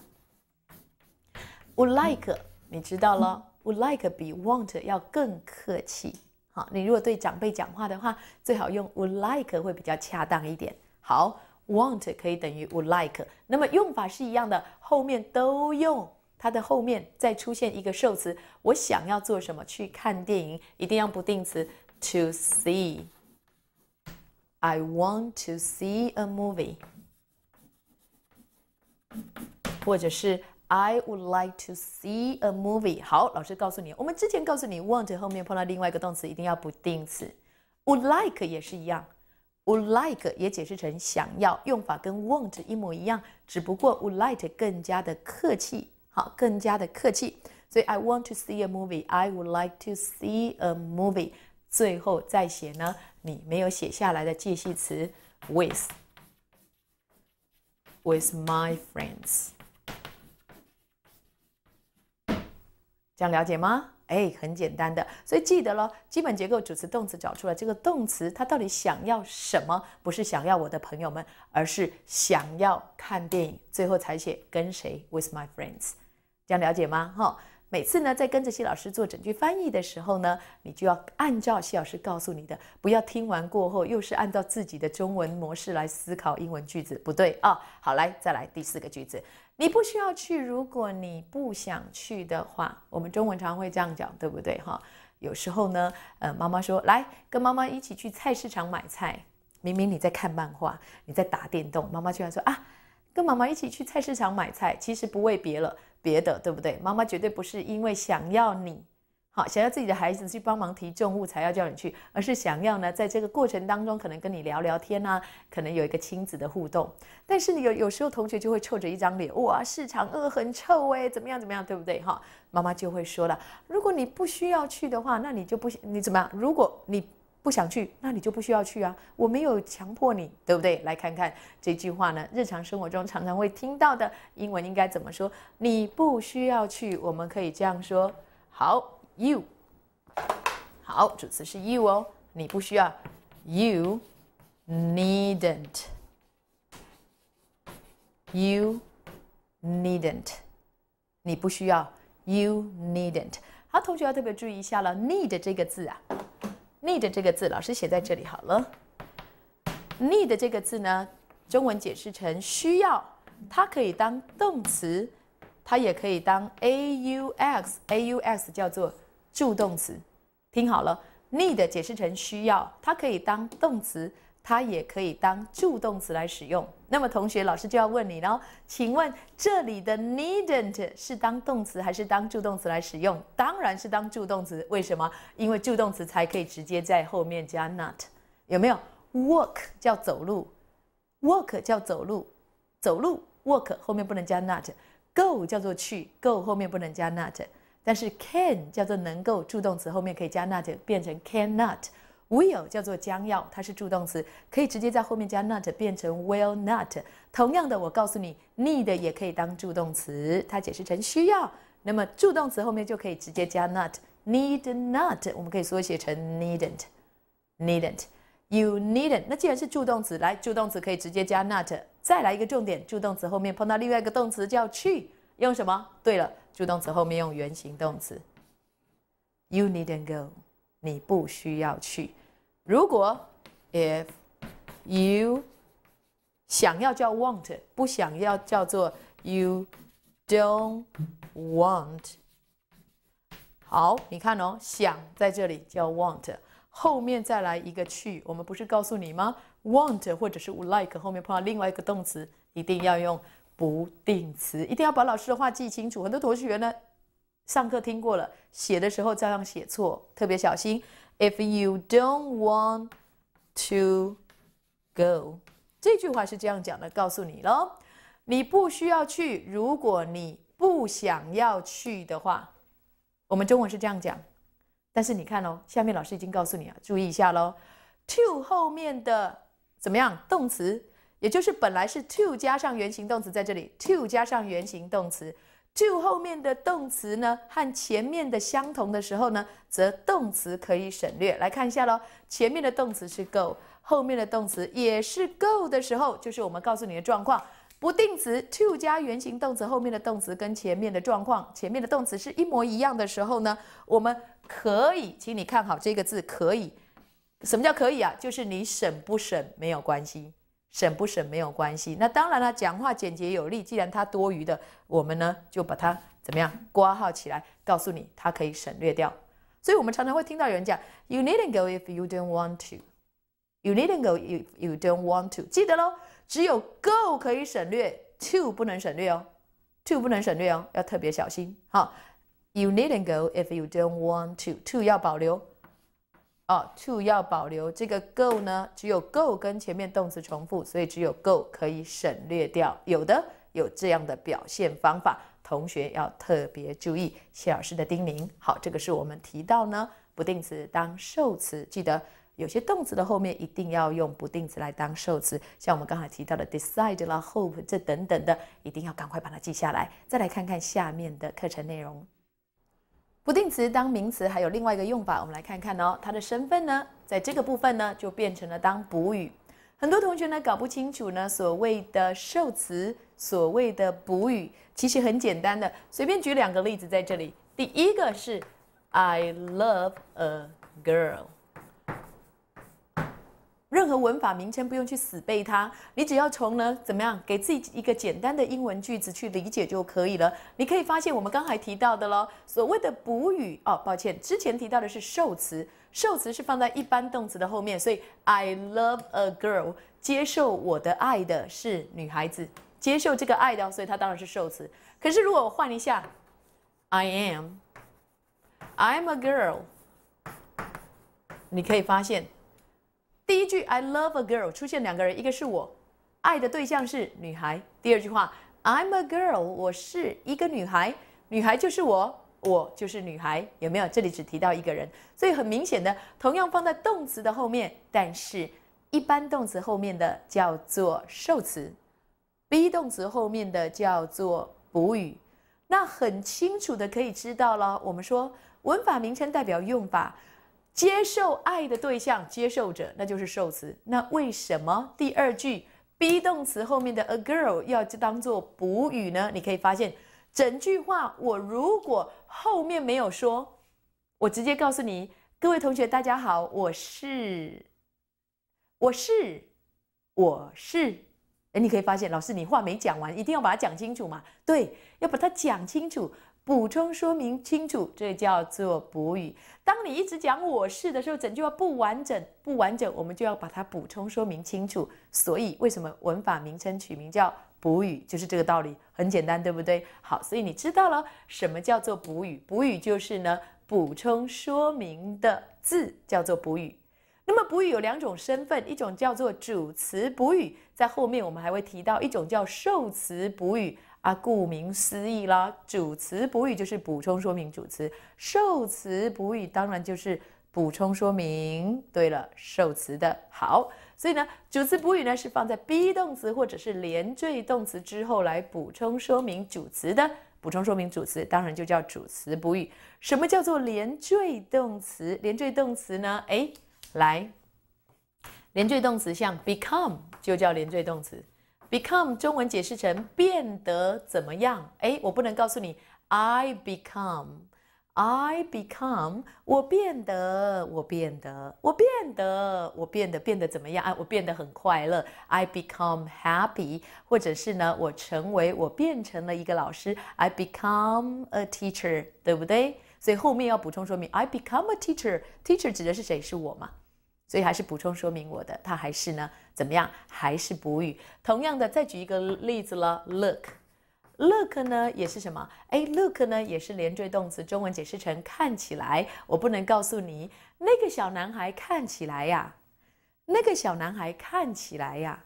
A: Would like 你知道了，would like 比 want 要更客气。好，你如果对长辈讲话的话，最好用 would like 会比较恰当一点。好，want 可以等于 would like，那么用法是一样的，后面都用它的后面再出现一个受词。我想要做什么？去看电影，一定要不定词。to see. I want to see a movie. 或者是 I would like to see a movie。好，老师告诉你，我们之前告诉你，want 后面碰到另外一个动词，一定要不定词。Would like 也是一样，would like 也解释成想要，用法跟 want 一模一样，只不过 would like 更加的客气，好，更加的客气。所以 I want to see a movie。I would like to see a movie。最后再写呢？你没有写下来的介系词 with，with my friends，这样了解吗？哎，很简单的，所以记得咯，基本结构，主词、动词找出来，这个动词它到底想要什么？不是想要我的朋友们，而是想要看电影，最后才写跟谁 with my friends，这样了解吗？哈。每次呢，在跟着谢老师做整句翻译的时候呢，你就要按照谢老师告诉你的，不要听完过后又是按照自己的中文模式来思考英文句子，不对啊。好，来再来第四个句子，你不需要去，如果你不想去的话。我们中文常会这样讲，对不对哈？有时候呢，呃，妈妈说来跟妈妈一起去菜市场买菜，明明你在看漫画，你在打电动，妈妈居然说啊，跟妈妈一起去菜市场买菜，其实不为别了。别的对不对？妈妈绝对不是因为想要你，好想要自己的孩子去帮忙提重物才要叫你去，而是想要呢，在这个过程当中，可能跟你聊聊天啊，可能有一个亲子的互动。但是你有有时候同学就会臭着一张脸，哇，市场恶很臭哎，怎么样怎么样，对不对？哈，妈妈就会说了，如果你不需要去的话，那你就不，你怎么样？如果你不想去，那你就不需要去啊！我没有强迫你，对不对？来看看这句话呢，日常生活中常常会听到的英文应该怎么说？你不需要去，我们可以这样说：好，you，好，主词是 you 哦，你不需要，you，needn't，you，needn't，你不需要，you needn't。好，同学要特别注意一下了，need 这个字啊。need 这个字，老师写在这里好了。need 这个字呢，中文解释成需要，它可以当动词，它也可以当 aux，aux 叫做助动词。听好了，need 解释成需要，它可以当动词，它也可以当助动词来使用。那么，同学，老师就要问你喽。请问这里的 needn't 是当动词还是当助动词来使用？当然是当助动词。为什么？因为助动词才可以直接在后面加 not。有没有 walk 叫走路，walk 叫走路，走路 walk 后面不能加 not。go 叫做去，go 后面不能加 not。但是 can 叫做能够，助动词后面可以加 not，变成 can not。Will 叫做将要，它是助动词，可以直接在后面加 not 变成 will not。同样的，我告诉你，need 也可以当助动词，它解释成需要。那么助动词后面就可以直接加 not，need not，我们可以缩写成 needn't。needn't，you needn't。那既然是助动词，来，助动词可以直接加 not。再来一个重点，助动词后面碰到另外一个动词叫去，用什么？对了，助动词后面用原形动词。You needn't go. 你不需要去。如果 if you 想要叫 want，不想要叫做 you don't want。好，你看哦，想在这里叫 want，后面再来一个去。我们不是告诉你吗？want 或者是 would like 后面碰到另外一个动词，一定要用不定词，一定要把老师的话记清楚。很多同学呢。上课听过了，写的时候照样写错，特别小心。If you don't want to go，这句话是这样讲的，告诉你喽，你不需要去。如果你不想要去的话，我们中文是这样讲。但是你看哦，下面老师已经告诉你了，注意一下喽。To 后面的怎么样？动词，也就是本来是 to 加上原形动词，在这里 to 加上原形动词。to 后面的动词呢和前面的相同的时候呢，则动词可以省略。来看一下喽，前面的动词是 go，后面的动词也是 go 的时候，就是我们告诉你的状况。不定词 to 加原形动词，后面的动词跟前面的状况，前面的动词是一模一样的时候呢，我们可以，请你看好这个字，可以。什么叫可以啊？就是你省不省没有关系。省不省没有关系。那当然了，讲话简洁有力。既然它多余的，我们呢就把它怎么样挂号起来，告诉你它可以省略掉。所以我们常常会听到有人讲：You needn't go if you don't want to. You needn't go if you don't want to。记得喽，只有 go 可以省略，to 不能省略哦。to 不能省略哦，要特别小心。好，You needn't go if you don't want to。to 要保留。哦，to 要保留，这个 go 呢，只有 go 跟前面动词重复，所以只有 go 可以省略掉。有的有这样的表现方法，同学要特别注意，谢老师的叮咛。好，这个是我们提到呢，不定词当受词，记得有些动词的后面一定要用不定词来当受词，像我们刚才提到的 decide 啦、hope 这等等的，一定要赶快把它记下来。再来看看下面的课程内容。不定词当名词还有另外一个用法，我们来看看哦。它的身份呢，在这个部分呢，就变成了当补语。很多同学呢搞不清楚呢，所谓的受词，所谓的补语，其实很简单的。随便举两个例子在这里。第一个是，I love a girl。任何文法名称不用去死背它，你只要从呢怎么样给自己一个简单的英文句子去理解就可以了。你可以发现我们刚才提到的咯，所谓的补语哦，抱歉，之前提到的是受词，受词是放在一般动词的后面，所以 I love a girl，接受我的爱的是女孩子，接受这个爱的，所以它当然是受词。可是如果我换一下，I am，I'm a girl，你可以发现。第一句 I love a girl 出现两个人，一个是我，爱的对象是女孩。第二句话 I'm a girl，我是一个女孩，女孩就是我，我就是女孩，有没有？这里只提到一个人，所以很明显的，同样放在动词的后面，但是一般动词后面的叫做受词，be 动词后面的叫做补语。那很清楚的可以知道了，我们说文法名称代表用法。接受爱的对象、接受者，那就是受词。那为什么第二句 be 动词后面的 a girl 要当做补语呢？你可以发现，整句话我如果后面没有说，我直接告诉你，各位同学，大家好，我是，我是，我是。哎，你可以发现，老师你话没讲完，一定要把它讲清楚嘛。对，要把它讲清楚。补充说明清楚，这叫做补语。当你一直讲我是的时候，整句话不完整，不完整，我们就要把它补充说明清楚。所以，为什么文法名称取名叫补语，就是这个道理，很简单，对不对？好，所以你知道了什么叫做补语？补语就是呢，补充说明的字叫做补语。那么补语有两种身份，一种叫做主词补语，在后面我们还会提到一种叫受词补语啊。顾名思义啦，主词补语就是补充说明主词，受词补语当然就是补充说明。对了，受词的好。所以呢，主词补语呢是放在 be 动词或者是连缀动词之后来补充说明主词的。补充说明主词当然就叫主词补语。什么叫做连缀动词？连缀动词呢？哎。来，连缀动词像 become 就叫连缀动词。become 中文解释成变得怎么样？哎，我不能告诉你。I become, I become, 我变得，我变得，我变得，我变得变得怎么样？哎，我变得很快乐。I become happy，或者是呢，我成为，我变成了一个老师。I become a teacher，对不对？所以后面要补充说明。I become a teacher，teacher 指的是谁？是我嘛？所以还是补充说明我的，它还是呢，怎么样？还是补语。同样的，再举一个例子了，look，look 呢也是什么？哎，look 呢也是连缀动词，中文解释成看起来。我不能告诉你，那个小男孩看起来呀，那个小男孩看起来呀。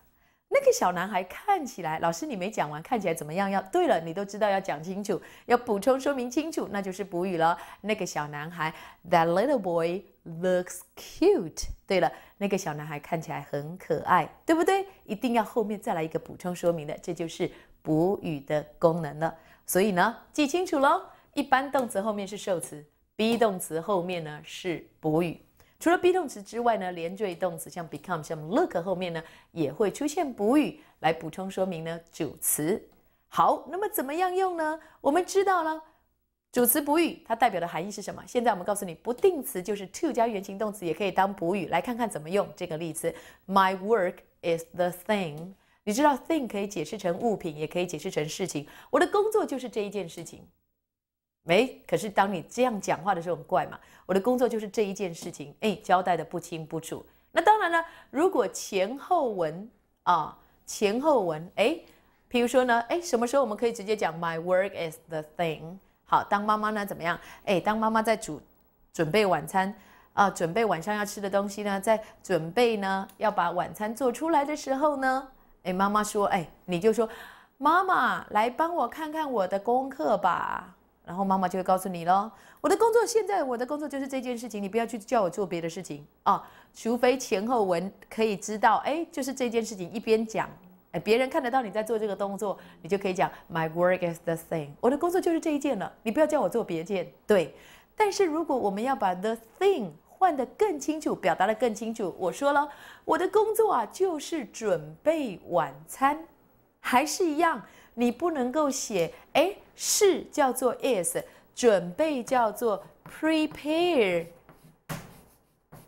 A: 那个小男孩看起来，老师你没讲完，看起来怎么样？要对了，你都知道要讲清楚，要补充说明清楚，那就是补语了。那个小男孩，That little boy looks cute。对了，那个小男孩看起来很可爱，对不对？一定要后面再来一个补充说明的，这就是补语的功能了。所以呢，记清楚喽，一般动词后面是受词，be 动词后面呢是补语。除了 be 动词之外呢，连缀动词像 become、像 look 后面呢，也会出现补语来补充说明呢主词。好，那么怎么样用呢？我们知道了，主词补语它代表的含义是什么？现在我们告诉你，不定词就是 to 加原形动词，也可以当补语。来看看怎么用这个例子 m y work is the thing。你知道 thing 可以解释成物品，也可以解释成事情。我的工作就是这一件事情。没，可是当你这样讲话的时候很怪嘛。我的工作就是这一件事情，哎，交代的不清不楚。那当然了，如果前后文啊，前后文，哎，譬如说呢，哎，什么时候我们可以直接讲 My work is the thing。好，当妈妈呢怎么样？哎，当妈妈在煮准备晚餐啊，准备晚上要吃的东西呢，在准备呢要把晚餐做出来的时候呢，哎，妈妈说，哎，你就说，妈妈来帮我看看我的功课吧。然后妈妈就会告诉你喽，我的工作现在我的工作就是这件事情，你不要去叫我做别的事情啊，除非前后文可以知道，哎，就是这件事情一边讲，哎，别人看得到你在做这个动作，你就可以讲 my work is the thing，我的工作就是这一件了，你不要叫我做别件。对，但是如果我们要把 the thing 换得更清楚，表达得更清楚，我说了，我的工作啊就是准备晚餐，还是一样。你不能够写，哎，是叫做 is，准备叫做 prepare。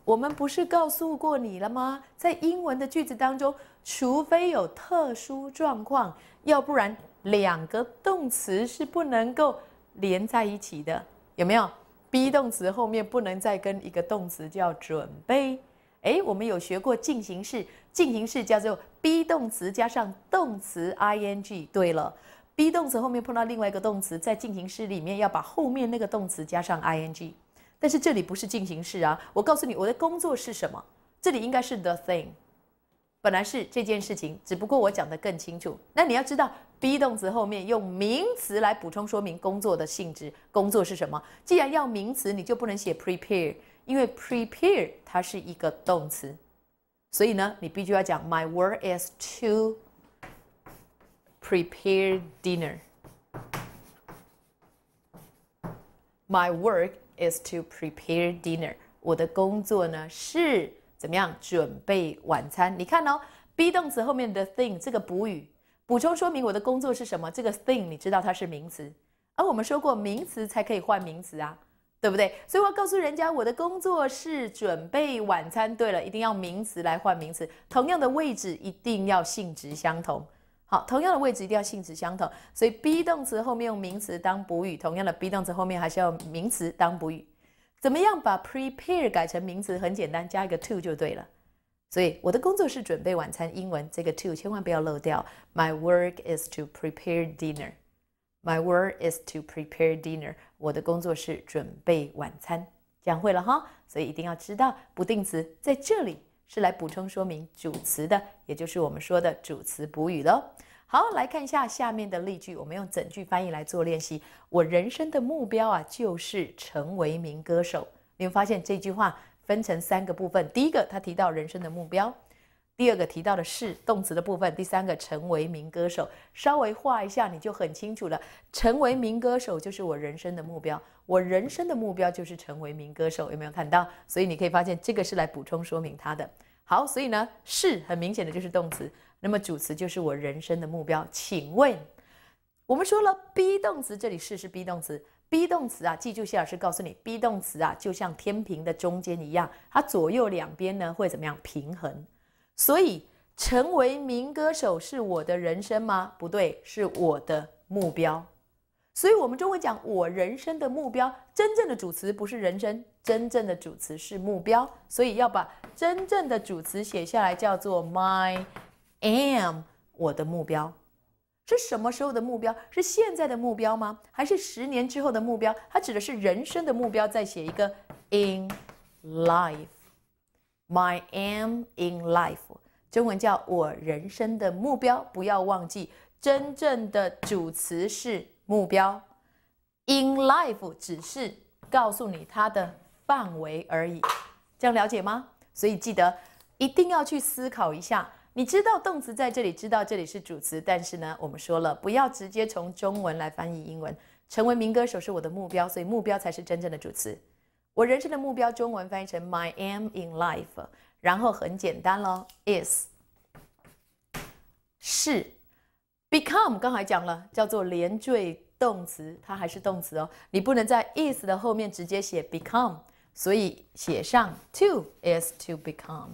A: 我们不是告诉过你了吗？在英文的句子当中，除非有特殊状况，要不然两个动词是不能够连在一起的，有没有？be 动词后面不能再跟一个动词叫准备。哎，我们有学过进行式。进行式叫做 be 动词加上动词 ing。对了，be 动词后面碰到另外一个动词，在进行式里面要把后面那个动词加上 ing。但是这里不是进行式啊！我告诉你，我的工作是什么？这里应该是 the thing。本来是这件事情，只不过我讲的更清楚。那你要知道，be 动词后面用名词来补充说明工作的性质，工作是什么？既然要名词，你就不能写 prepare，因为 prepare 它是一个动词。所以呢，你必须要讲 My work is to prepare dinner. My work is to prepare dinner. 我的工作呢是怎么样准备晚餐？你看哦，be 动词后面的 thing 这个补语，补充说明我的工作是什么。这个 thing 你知道它是名词，而我们说过名词才可以换名词啊。对不对？所以我要告诉人家，我的工作是准备晚餐。对了，一定要名词来换名词，同样的位置一定要性质相同。好，同样的位置一定要性质相同。所以 be 动词后面用名词当补语，同样的 be 动词后面还是要名词当补语。怎么样把 prepare 改成名词？很简单，加一个 to 就对了。所以我的工作是准备晚餐，英文这个 to 千万不要漏掉。My work is to prepare dinner。My work is to prepare dinner。我的工作是准备晚餐，这样会了哈，所以一定要知道不定词在这里是来补充说明主词的，也就是我们说的主词补语喽。好，来看一下下面的例句，我们用整句翻译来做练习。我人生的目标啊，就是成为名歌手。你会发现这句话分成三个部分，第一个他提到人生的目标。第二个提到的是动词的部分，第三个成为民歌手，稍微画一下你就很清楚了。成为民歌手就是我人生的目标，我人生的目标就是成为民歌手，有没有看到？所以你可以发现这个是来补充说明它的。好，所以呢，是很明显的就是动词，那么主词就是我人生的目标。请问我们说了，be 动词这里是是 be 动词，be 动词啊，记住谢老师告诉你，be 动词啊就像天平的中间一样，它左右两边呢会怎么样平衡？所以成为民歌手是我的人生吗？不对，是我的目标。所以我们中文讲我人生的目标，真正的主词不是人生，真正的主词是目标。所以要把真正的主词写下来，叫做 my am 我的目标。是什么时候的目标？是现在的目标吗？还是十年之后的目标？它指的是人生的目标，再写一个 in life。My aim in life，中文叫我人生的目标。不要忘记，真正的主词是目标。In life 只是告诉你它的范围而已，这样了解吗？所以记得一定要去思考一下。你知道动词在这里，知道这里是主词，但是呢，我们说了不要直接从中文来翻译英文。成为民歌手是我的目标，所以目标才是真正的主词。我人生的目标，中文翻译成 my aim in life，然后很简单咯 i s 是 become。刚才讲了，叫做连缀动词，它还是动词哦，你不能在 is 的后面直接写 become，所以写上 to is to become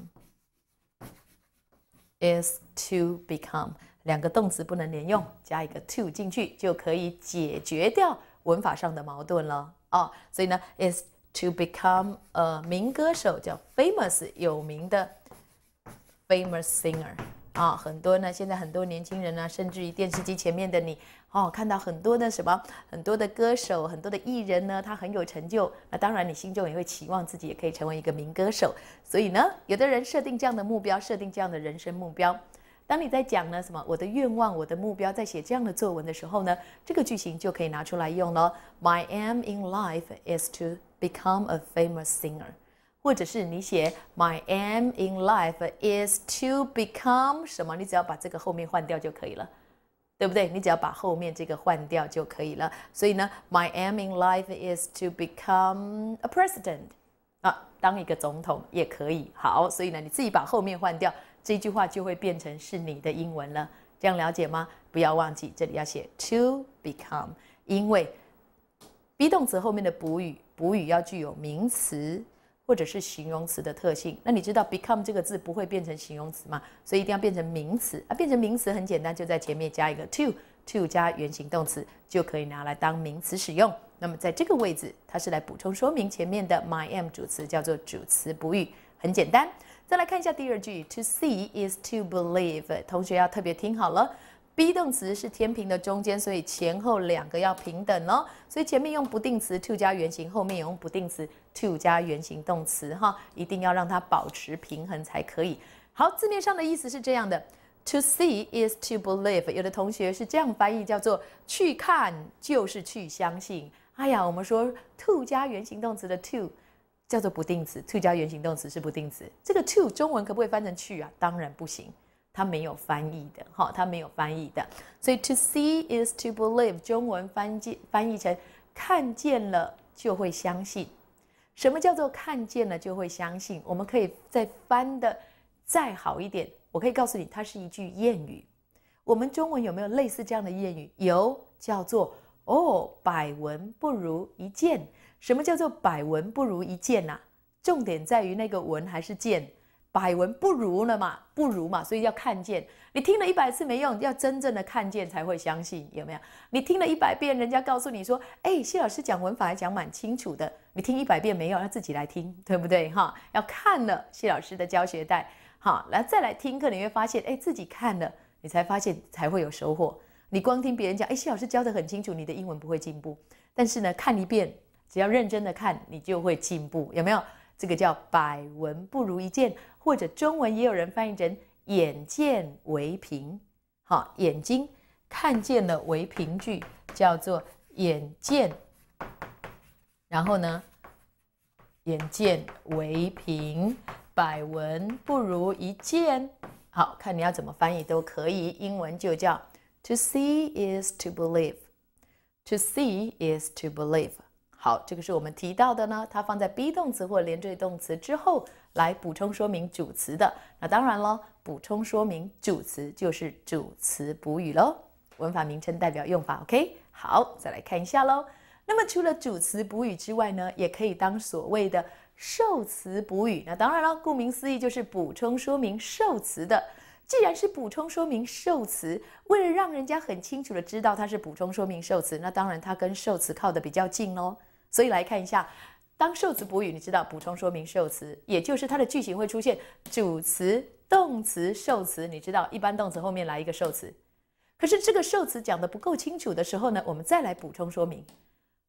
A: is to become 两个动词不能连用，加一个 to 进去就可以解决掉文法上的矛盾了哦。所以呢 is。to become a 民歌手叫 famous 有名的 famous singer 啊，很多呢，现在很多年轻人呢，甚至于电视机前面的你哦，看到很多的什么，很多的歌手，很多的艺人呢，他很有成就，那当然你心中也会期望自己也可以成为一个民歌手，所以呢，有的人设定这样的目标，设定这样的人生目标。当你在讲呢什么我的愿望我的目标在写这样的作文的时候呢，这个句型就可以拿出来用了。My aim in life is to become a famous singer，或者是你写 My aim in life is to become 什么，你只要把这个后面换掉就可以了，对不对？你只要把后面这个换掉就可以了。所以呢，My aim in life is to become a president，啊，当一个总统也可以。好，所以呢，你自己把后面换掉。这句话就会变成是你的英文了，这样了解吗？不要忘记这里要写 to become，因为 be 动词后面的补语，补语要具有名词或者是形容词的特性。那你知道 become 这个字不会变成形容词吗？所以一定要变成名词啊！变成名词很简单，就在前面加一个 to，to 加原形动词就可以拿来当名词使用。那么在这个位置，它是来补充说明前面的 my am 主词，叫做主词补语，很简单。再来看一下第二句，To see is to believe。同学要特别听好了，be 动词是天平的中间，所以前后两个要平等哦。所以前面用不定词 to 加原形，后面也用不定词 to 加原形动词，哈，一定要让它保持平衡才可以。好，字面上的意思是这样的，To see is to believe。有的同学是这样翻译，叫做去看就是去相信。哎呀，我们说 to 加原形动词的 to。叫做不定词，to 加原形动词是不定词。这个 to 中文可不可以翻成去啊？当然不行，它没有翻译的。哈，它没有翻译的。所以 to see is to believe，中文翻介翻译成看见了就会相信。什么叫做看见了就会相信？我们可以再翻的再好一点。我可以告诉你，它是一句谚语。我们中文有没有类似这样的谚语？有，叫做哦，百闻不如一见。什么叫做百闻不如一见呐？重点在于那个闻还是见，百闻不如了嘛，不如嘛，所以要看见。你听了一百次没用，要真正的看见才会相信，有没有？你听了一百遍，人家告诉你说，哎，谢老师讲文法还讲蛮清楚的，你听一百遍没有，要自己来听，对不对哈？要看了谢老师的教学带，好，来再来听课，你会发现，哎，自己看了，你才发现才会有收获。你光听别人讲，哎，谢老师教得很清楚，你的英文不会进步。但是呢，看一遍。只要认真的看，你就会进步，有没有？这个叫百闻不如一见，或者中文也有人翻译成“眼见为凭”。好，眼睛看见了为凭据，叫做眼见。然后呢，眼见为凭，百闻不如一见。好看，你要怎么翻译都可以。英文就叫 “to see is to believe”。“to see is to believe”。好，这个是我们提到的呢，它放在 be 动词或连缀动词之后来补充说明主词的。那当然了，补充说明主词就是主词补语喽。文法名称代表用法，OK？好，再来看一下喽。那么除了主词补语之外呢，也可以当所谓的受词补语。那当然了，顾名思义就是补充说明受词的。既然是补充说明受词，为了让人家很清楚的知道它是补充说明受词，那当然它跟受词靠得比较近喽。所以来看一下，当受词补语，你知道补充说明受词，也就是它的句型会出现主词、动词、受词。你知道一般动词后面来一个受词，可是这个受词讲的不够清楚的时候呢，我们再来补充说明。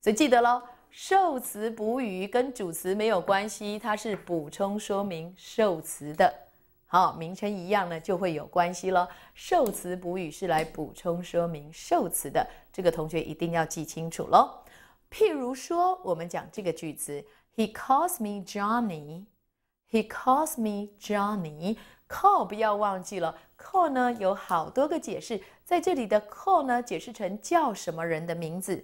A: 所以记得喽，受词补语跟主词没有关系，它是补充说明受词的。好，名称一样呢就会有关系喽。受词补语是来补充说明受词的，这个同学一定要记清楚喽。譬如说，我们讲这个句子，He calls me Johnny. He calls me Johnny. Call 不要忘记了，call 呢有好多个解释，在这里的 call 呢解释成叫什么人的名字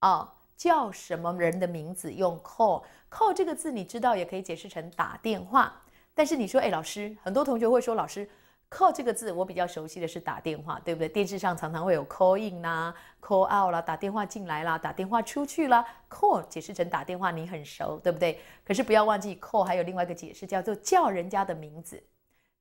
A: 啊，叫什么人的名字用 call。call 这个字你知道也可以解释成打电话，但是你说哎，老师，很多同学会说老师。call 这个字，我比较熟悉的是打电话，对不对？电视上常常会有 call in 啦，call out 啦，打电话进来啦，打电话出去啦。call 解释成打电话，你很熟，对不对？可是不要忘记，call 还有另外一个解释，叫做叫人家的名字。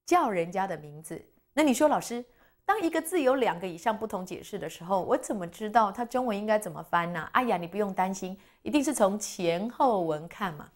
A: 叫人家的名字，那你说老师，当一个字有两个以上不同解释的时候，我怎么知道它中文应该怎么翻呢？哎呀，你不用担心，一定是从前后文看嘛，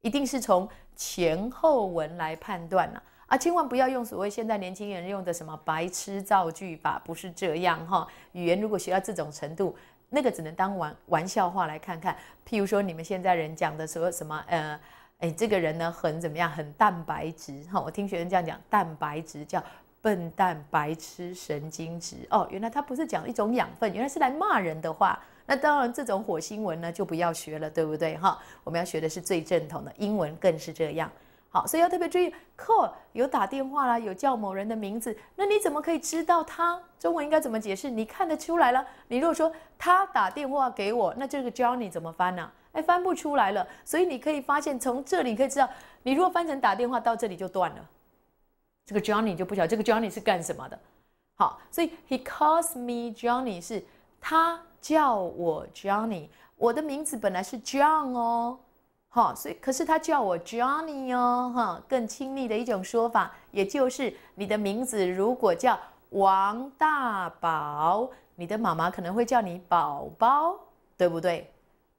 A: 一定是从前后文来判断呢。啊，千万不要用所谓现在年轻人用的什么“白痴造句法”，不是这样哈。语言如果学到这种程度，那个只能当玩玩笑话来看看。譬如说，你们现在人讲的说什么，呃，哎，这个人呢很怎么样，很蛋白质哈。我听学生这样讲，蛋白质叫笨蛋、白痴、神经质哦。原来他不是讲一种养分，原来是来骂人的话。那当然，这种火星文呢就不要学了，对不对哈？我们要学的是最正统的英文，更是这样。好，所以要特别注意，call 有打电话啦，有叫某人的名字，那你怎么可以知道他中文应该怎么解释？你看得出来了。你如果说他打电话给我，那这个 Johnny 怎么翻呢？哎，翻不出来了。所以你可以发现，从这里可以知道，你如果翻成打电话到这里就断了，这个 Johnny 就不晓得这个 Johnny 是干什么的。好，所以 He calls me Johnny 是他叫我 Johnny，我的名字本来是 John 哦。好，所以可是他叫我 Johnny 哦，哈，更亲昵的一种说法，也就是你的名字如果叫王大宝，你的妈妈可能会叫你宝宝，对不对？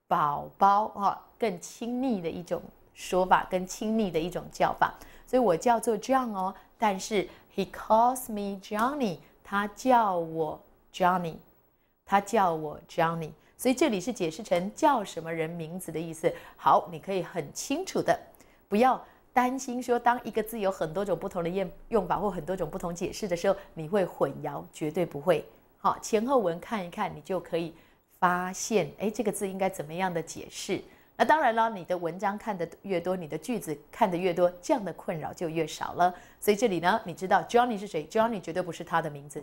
A: 宝宝，哈，更亲昵的一种说法，更亲昵的一种叫法。所以我叫做 John 哦，但是 He calls me Johnny，他叫我 Johnny，他叫我 Johnny。所以这里是解释成叫什么人名字的意思。好，你可以很清楚的，不要担心说，当一个字有很多种不同的用用法或很多种不同解释的时候，你会混淆，绝对不会。好，前后文看一看，你就可以发现，哎，这个字应该怎么样的解释。那当然了，你的文章看得越多，你的句子看得越多，这样的困扰就越少了。所以这里呢，你知道 Johnny 是谁？Johnny 绝对不是他的名字，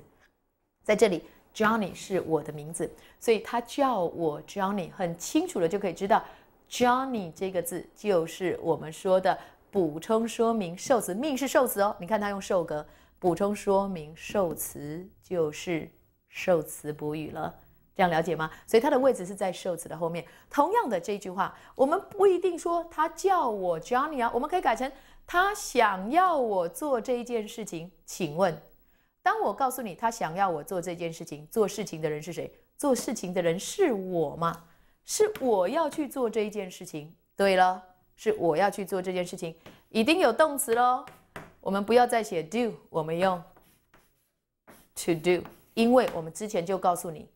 A: 在这里。Johnny 是我的名字，所以他叫我 Johnny，很清楚的就可以知道，Johnny 这个字就是我们说的补充说明受词，命是受词哦。你看他用受格补充说明受词，就是受词补语了，这样了解吗？所以它的位置是在受词的后面。同样的这句话，我们不一定说他叫我 Johnny 啊，我们可以改成他想要我做这件事情，请问。当我告诉你他想要我做这件事情，做事情的人是谁？做事情的人是我吗？是我要去做这一件事情。对了，是我要去做这件事情，一定有动词喽。我们不要再写 do，我们用 to do，因为我们之前就告诉你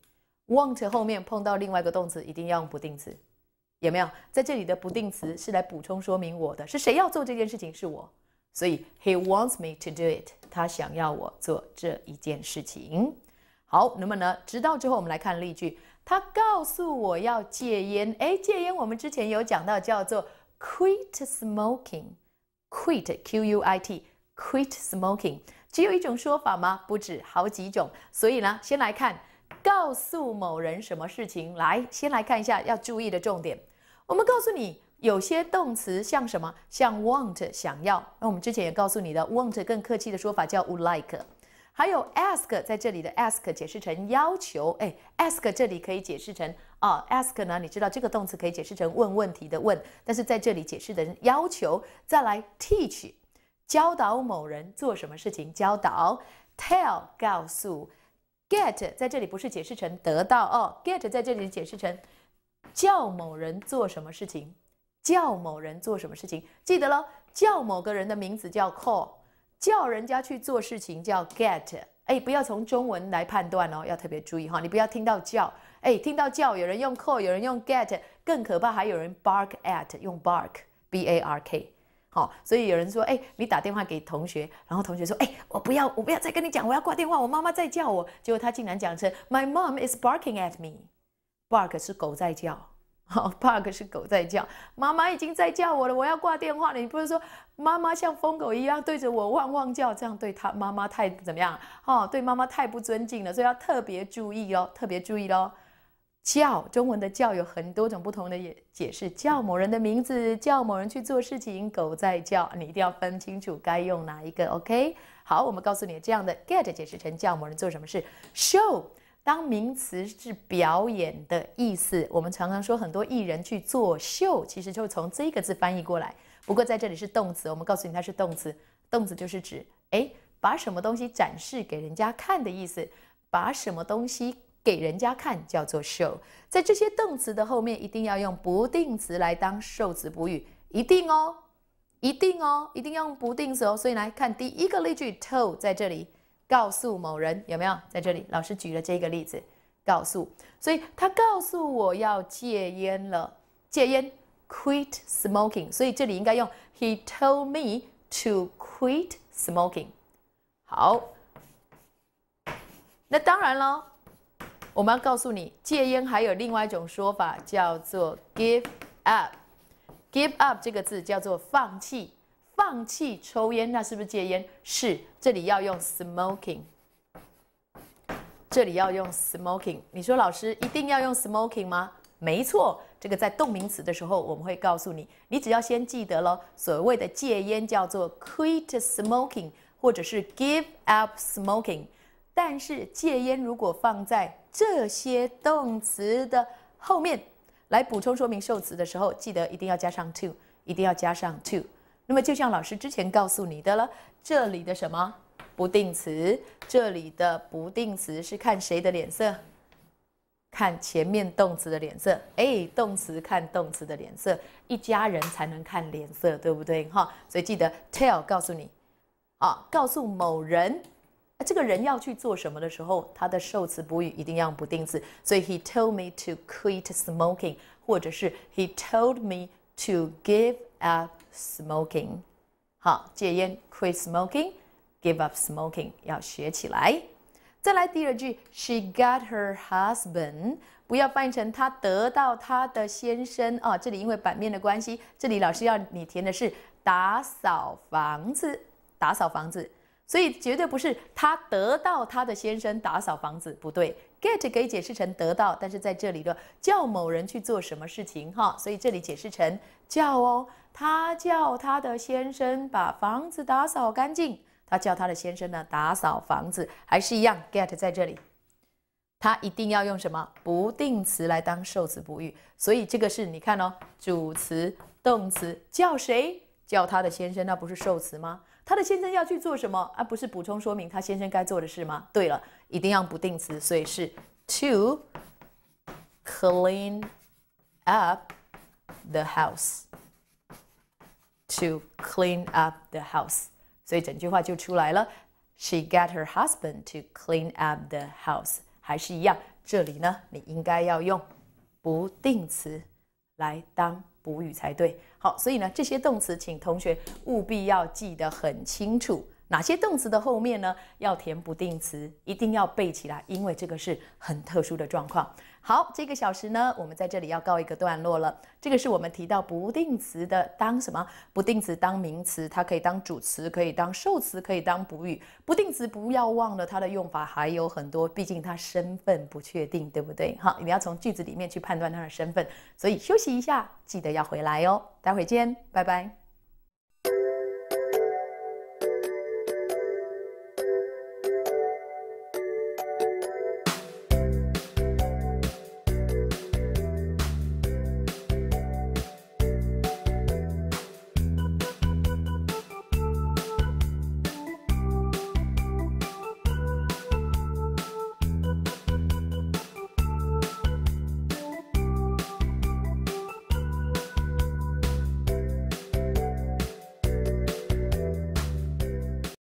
A: ，want 后面碰到另外一个动词，一定要用不定词。有没有？在这里的不定词是来补充说明我的是谁要做这件事情，是我。所以 he wants me to do it，他想要我做这一件事情。好，那么呢，直到之后我们来看例句，他告诉我要戒烟。哎，戒烟我们之前有讲到叫做 quit smoking，quit q u i t quit smoking，只有一种说法吗？不止好几种。所以呢，先来看告诉某人什么事情。来，先来看一下要注意的重点。我们告诉你。有些动词像什么？像 want 想要。那我们之前也告诉你的，want 更客气的说法叫 would like。还有 ask，在这里的 ask 解释成要求。哎，ask 这里可以解释成啊，ask 呢？你知道这个动词可以解释成问问题的问。但是在这里解释的要求。再来 teach 教导某人做什么事情，教导。tell 告诉。get 在这里不是解释成得到哦，get 在这里解释成叫某人做什么事情。叫某人做什么事情，记得喽，叫某个人的名字叫 call，叫人家去做事情叫 get。哎，不要从中文来判断哦，要特别注意哈。你不要听到叫，哎，听到叫，有人用 call，有人用 get，更可怕还有人 bark at，用 bark b a r k。好，所以有人说，哎，你打电话给同学，然后同学说，哎，我不要，我不要再跟你讲，我要挂电话，我妈妈在叫我。结果他竟然讲成 my mom is barking at me，bark 是狗在叫。好 b u g 是狗在叫，妈妈已经在叫我了，我要挂电话了。你不是说妈妈像疯狗一样对着我汪汪叫，这样对他妈妈太怎么样？哦，对妈妈太不尊敬了，所以要特别注意哦，特别注意哦。叫，中文的叫有很多种不同的解解释，叫某人的名字，叫某人去做事情。狗在叫，你一定要分清楚该用哪一个。OK，好，我们告诉你这样的 get 解释成叫某人做什么事，show。当名词是表演的意思，我们常常说很多艺人去作秀，其实就从这个字翻译过来。不过在这里是动词，我们告诉你它是动词。动词就是指，哎，把什么东西展示给人家看的意思，把什么东西给人家看叫做 show。在这些动词的后面一定要用不定词来当受词补语，一定哦，一定哦，一定要用不定词哦。所以来看第一个例句，to 在这里。告诉某人有没有在这里？老师举了这个例子，告诉，所以他告诉我要戒烟了，戒烟，quit smoking。所以这里应该用 he told me to quit smoking。好，那当然了，我们要告诉你，戒烟还有另外一种说法叫做 give up。give up 这个字叫做放弃。放弃抽烟，那是不是戒烟？是，这里要用 smoking。这里要用 smoking。你说老师一定要用 smoking 吗？没错，这个在动名词的时候我们会告诉你，你只要先记得咯。所谓的戒烟叫做 quit smoking，或者是 give up smoking。但是戒烟如果放在这些动词的后面来补充说明受词的时候，记得一定要加上 to，一定要加上 to。那么，就像老师之前告诉你的了，这里的什么不定词，这里的不定词是看谁的脸色？看前面动词的脸色。哎，动词看动词的脸色，一家人才能看脸色，对不对？哈，所以记得 tell 告诉你，啊，告诉某人，这个人要去做什么的时候，他的受词补语一定要不定词。所以 he told me to quit smoking，或者是 he told me to give up。Smoking，好，戒烟，quit smoking，give up smoking，要学起来。再来第二句，She got her husband，不要翻译成她得到她的先生啊。这里因为版面的关系，这里老师要你填的是打扫房子，打扫房子，所以绝对不是她得到她的先生打扫房子，不对。Get 可以解释成得到，但是在这里的叫某人去做什么事情哈，所以这里解释成叫哦。他叫他的先生把房子打扫干净。他叫他的先生呢打扫房子，还是一样 get 在这里。他一定要用什么不定词来当受词补语？所以这个是，你看哦，主词、动词叫谁？叫他的先生，那不是受词吗？他的先生要去做什么啊？不是补充说明他先生该做的事吗？对了，一定要不定词，所以是 to clean up the house。to clean up the house，所以整句话就出来了。She got her husband to clean up the house，还是一样。这里呢，你应该要用不定词来当补语才对。好，所以呢，这些动词请同学务必要记得很清楚。哪些动词的后面呢要填不定词？一定要背起来，因为这个是很特殊的状况。好，这个小时呢，我们在这里要告一个段落了。这个是我们提到不定词的，当什么不定词当名词，它可以当主词，可以当受词，可以当补语。不定词不要忘了它的用法还有很多，毕竟它身份不确定，对不对？好，你要从句子里面去判断它的身份。所以休息一下，记得要回来哦。待会儿见，拜拜。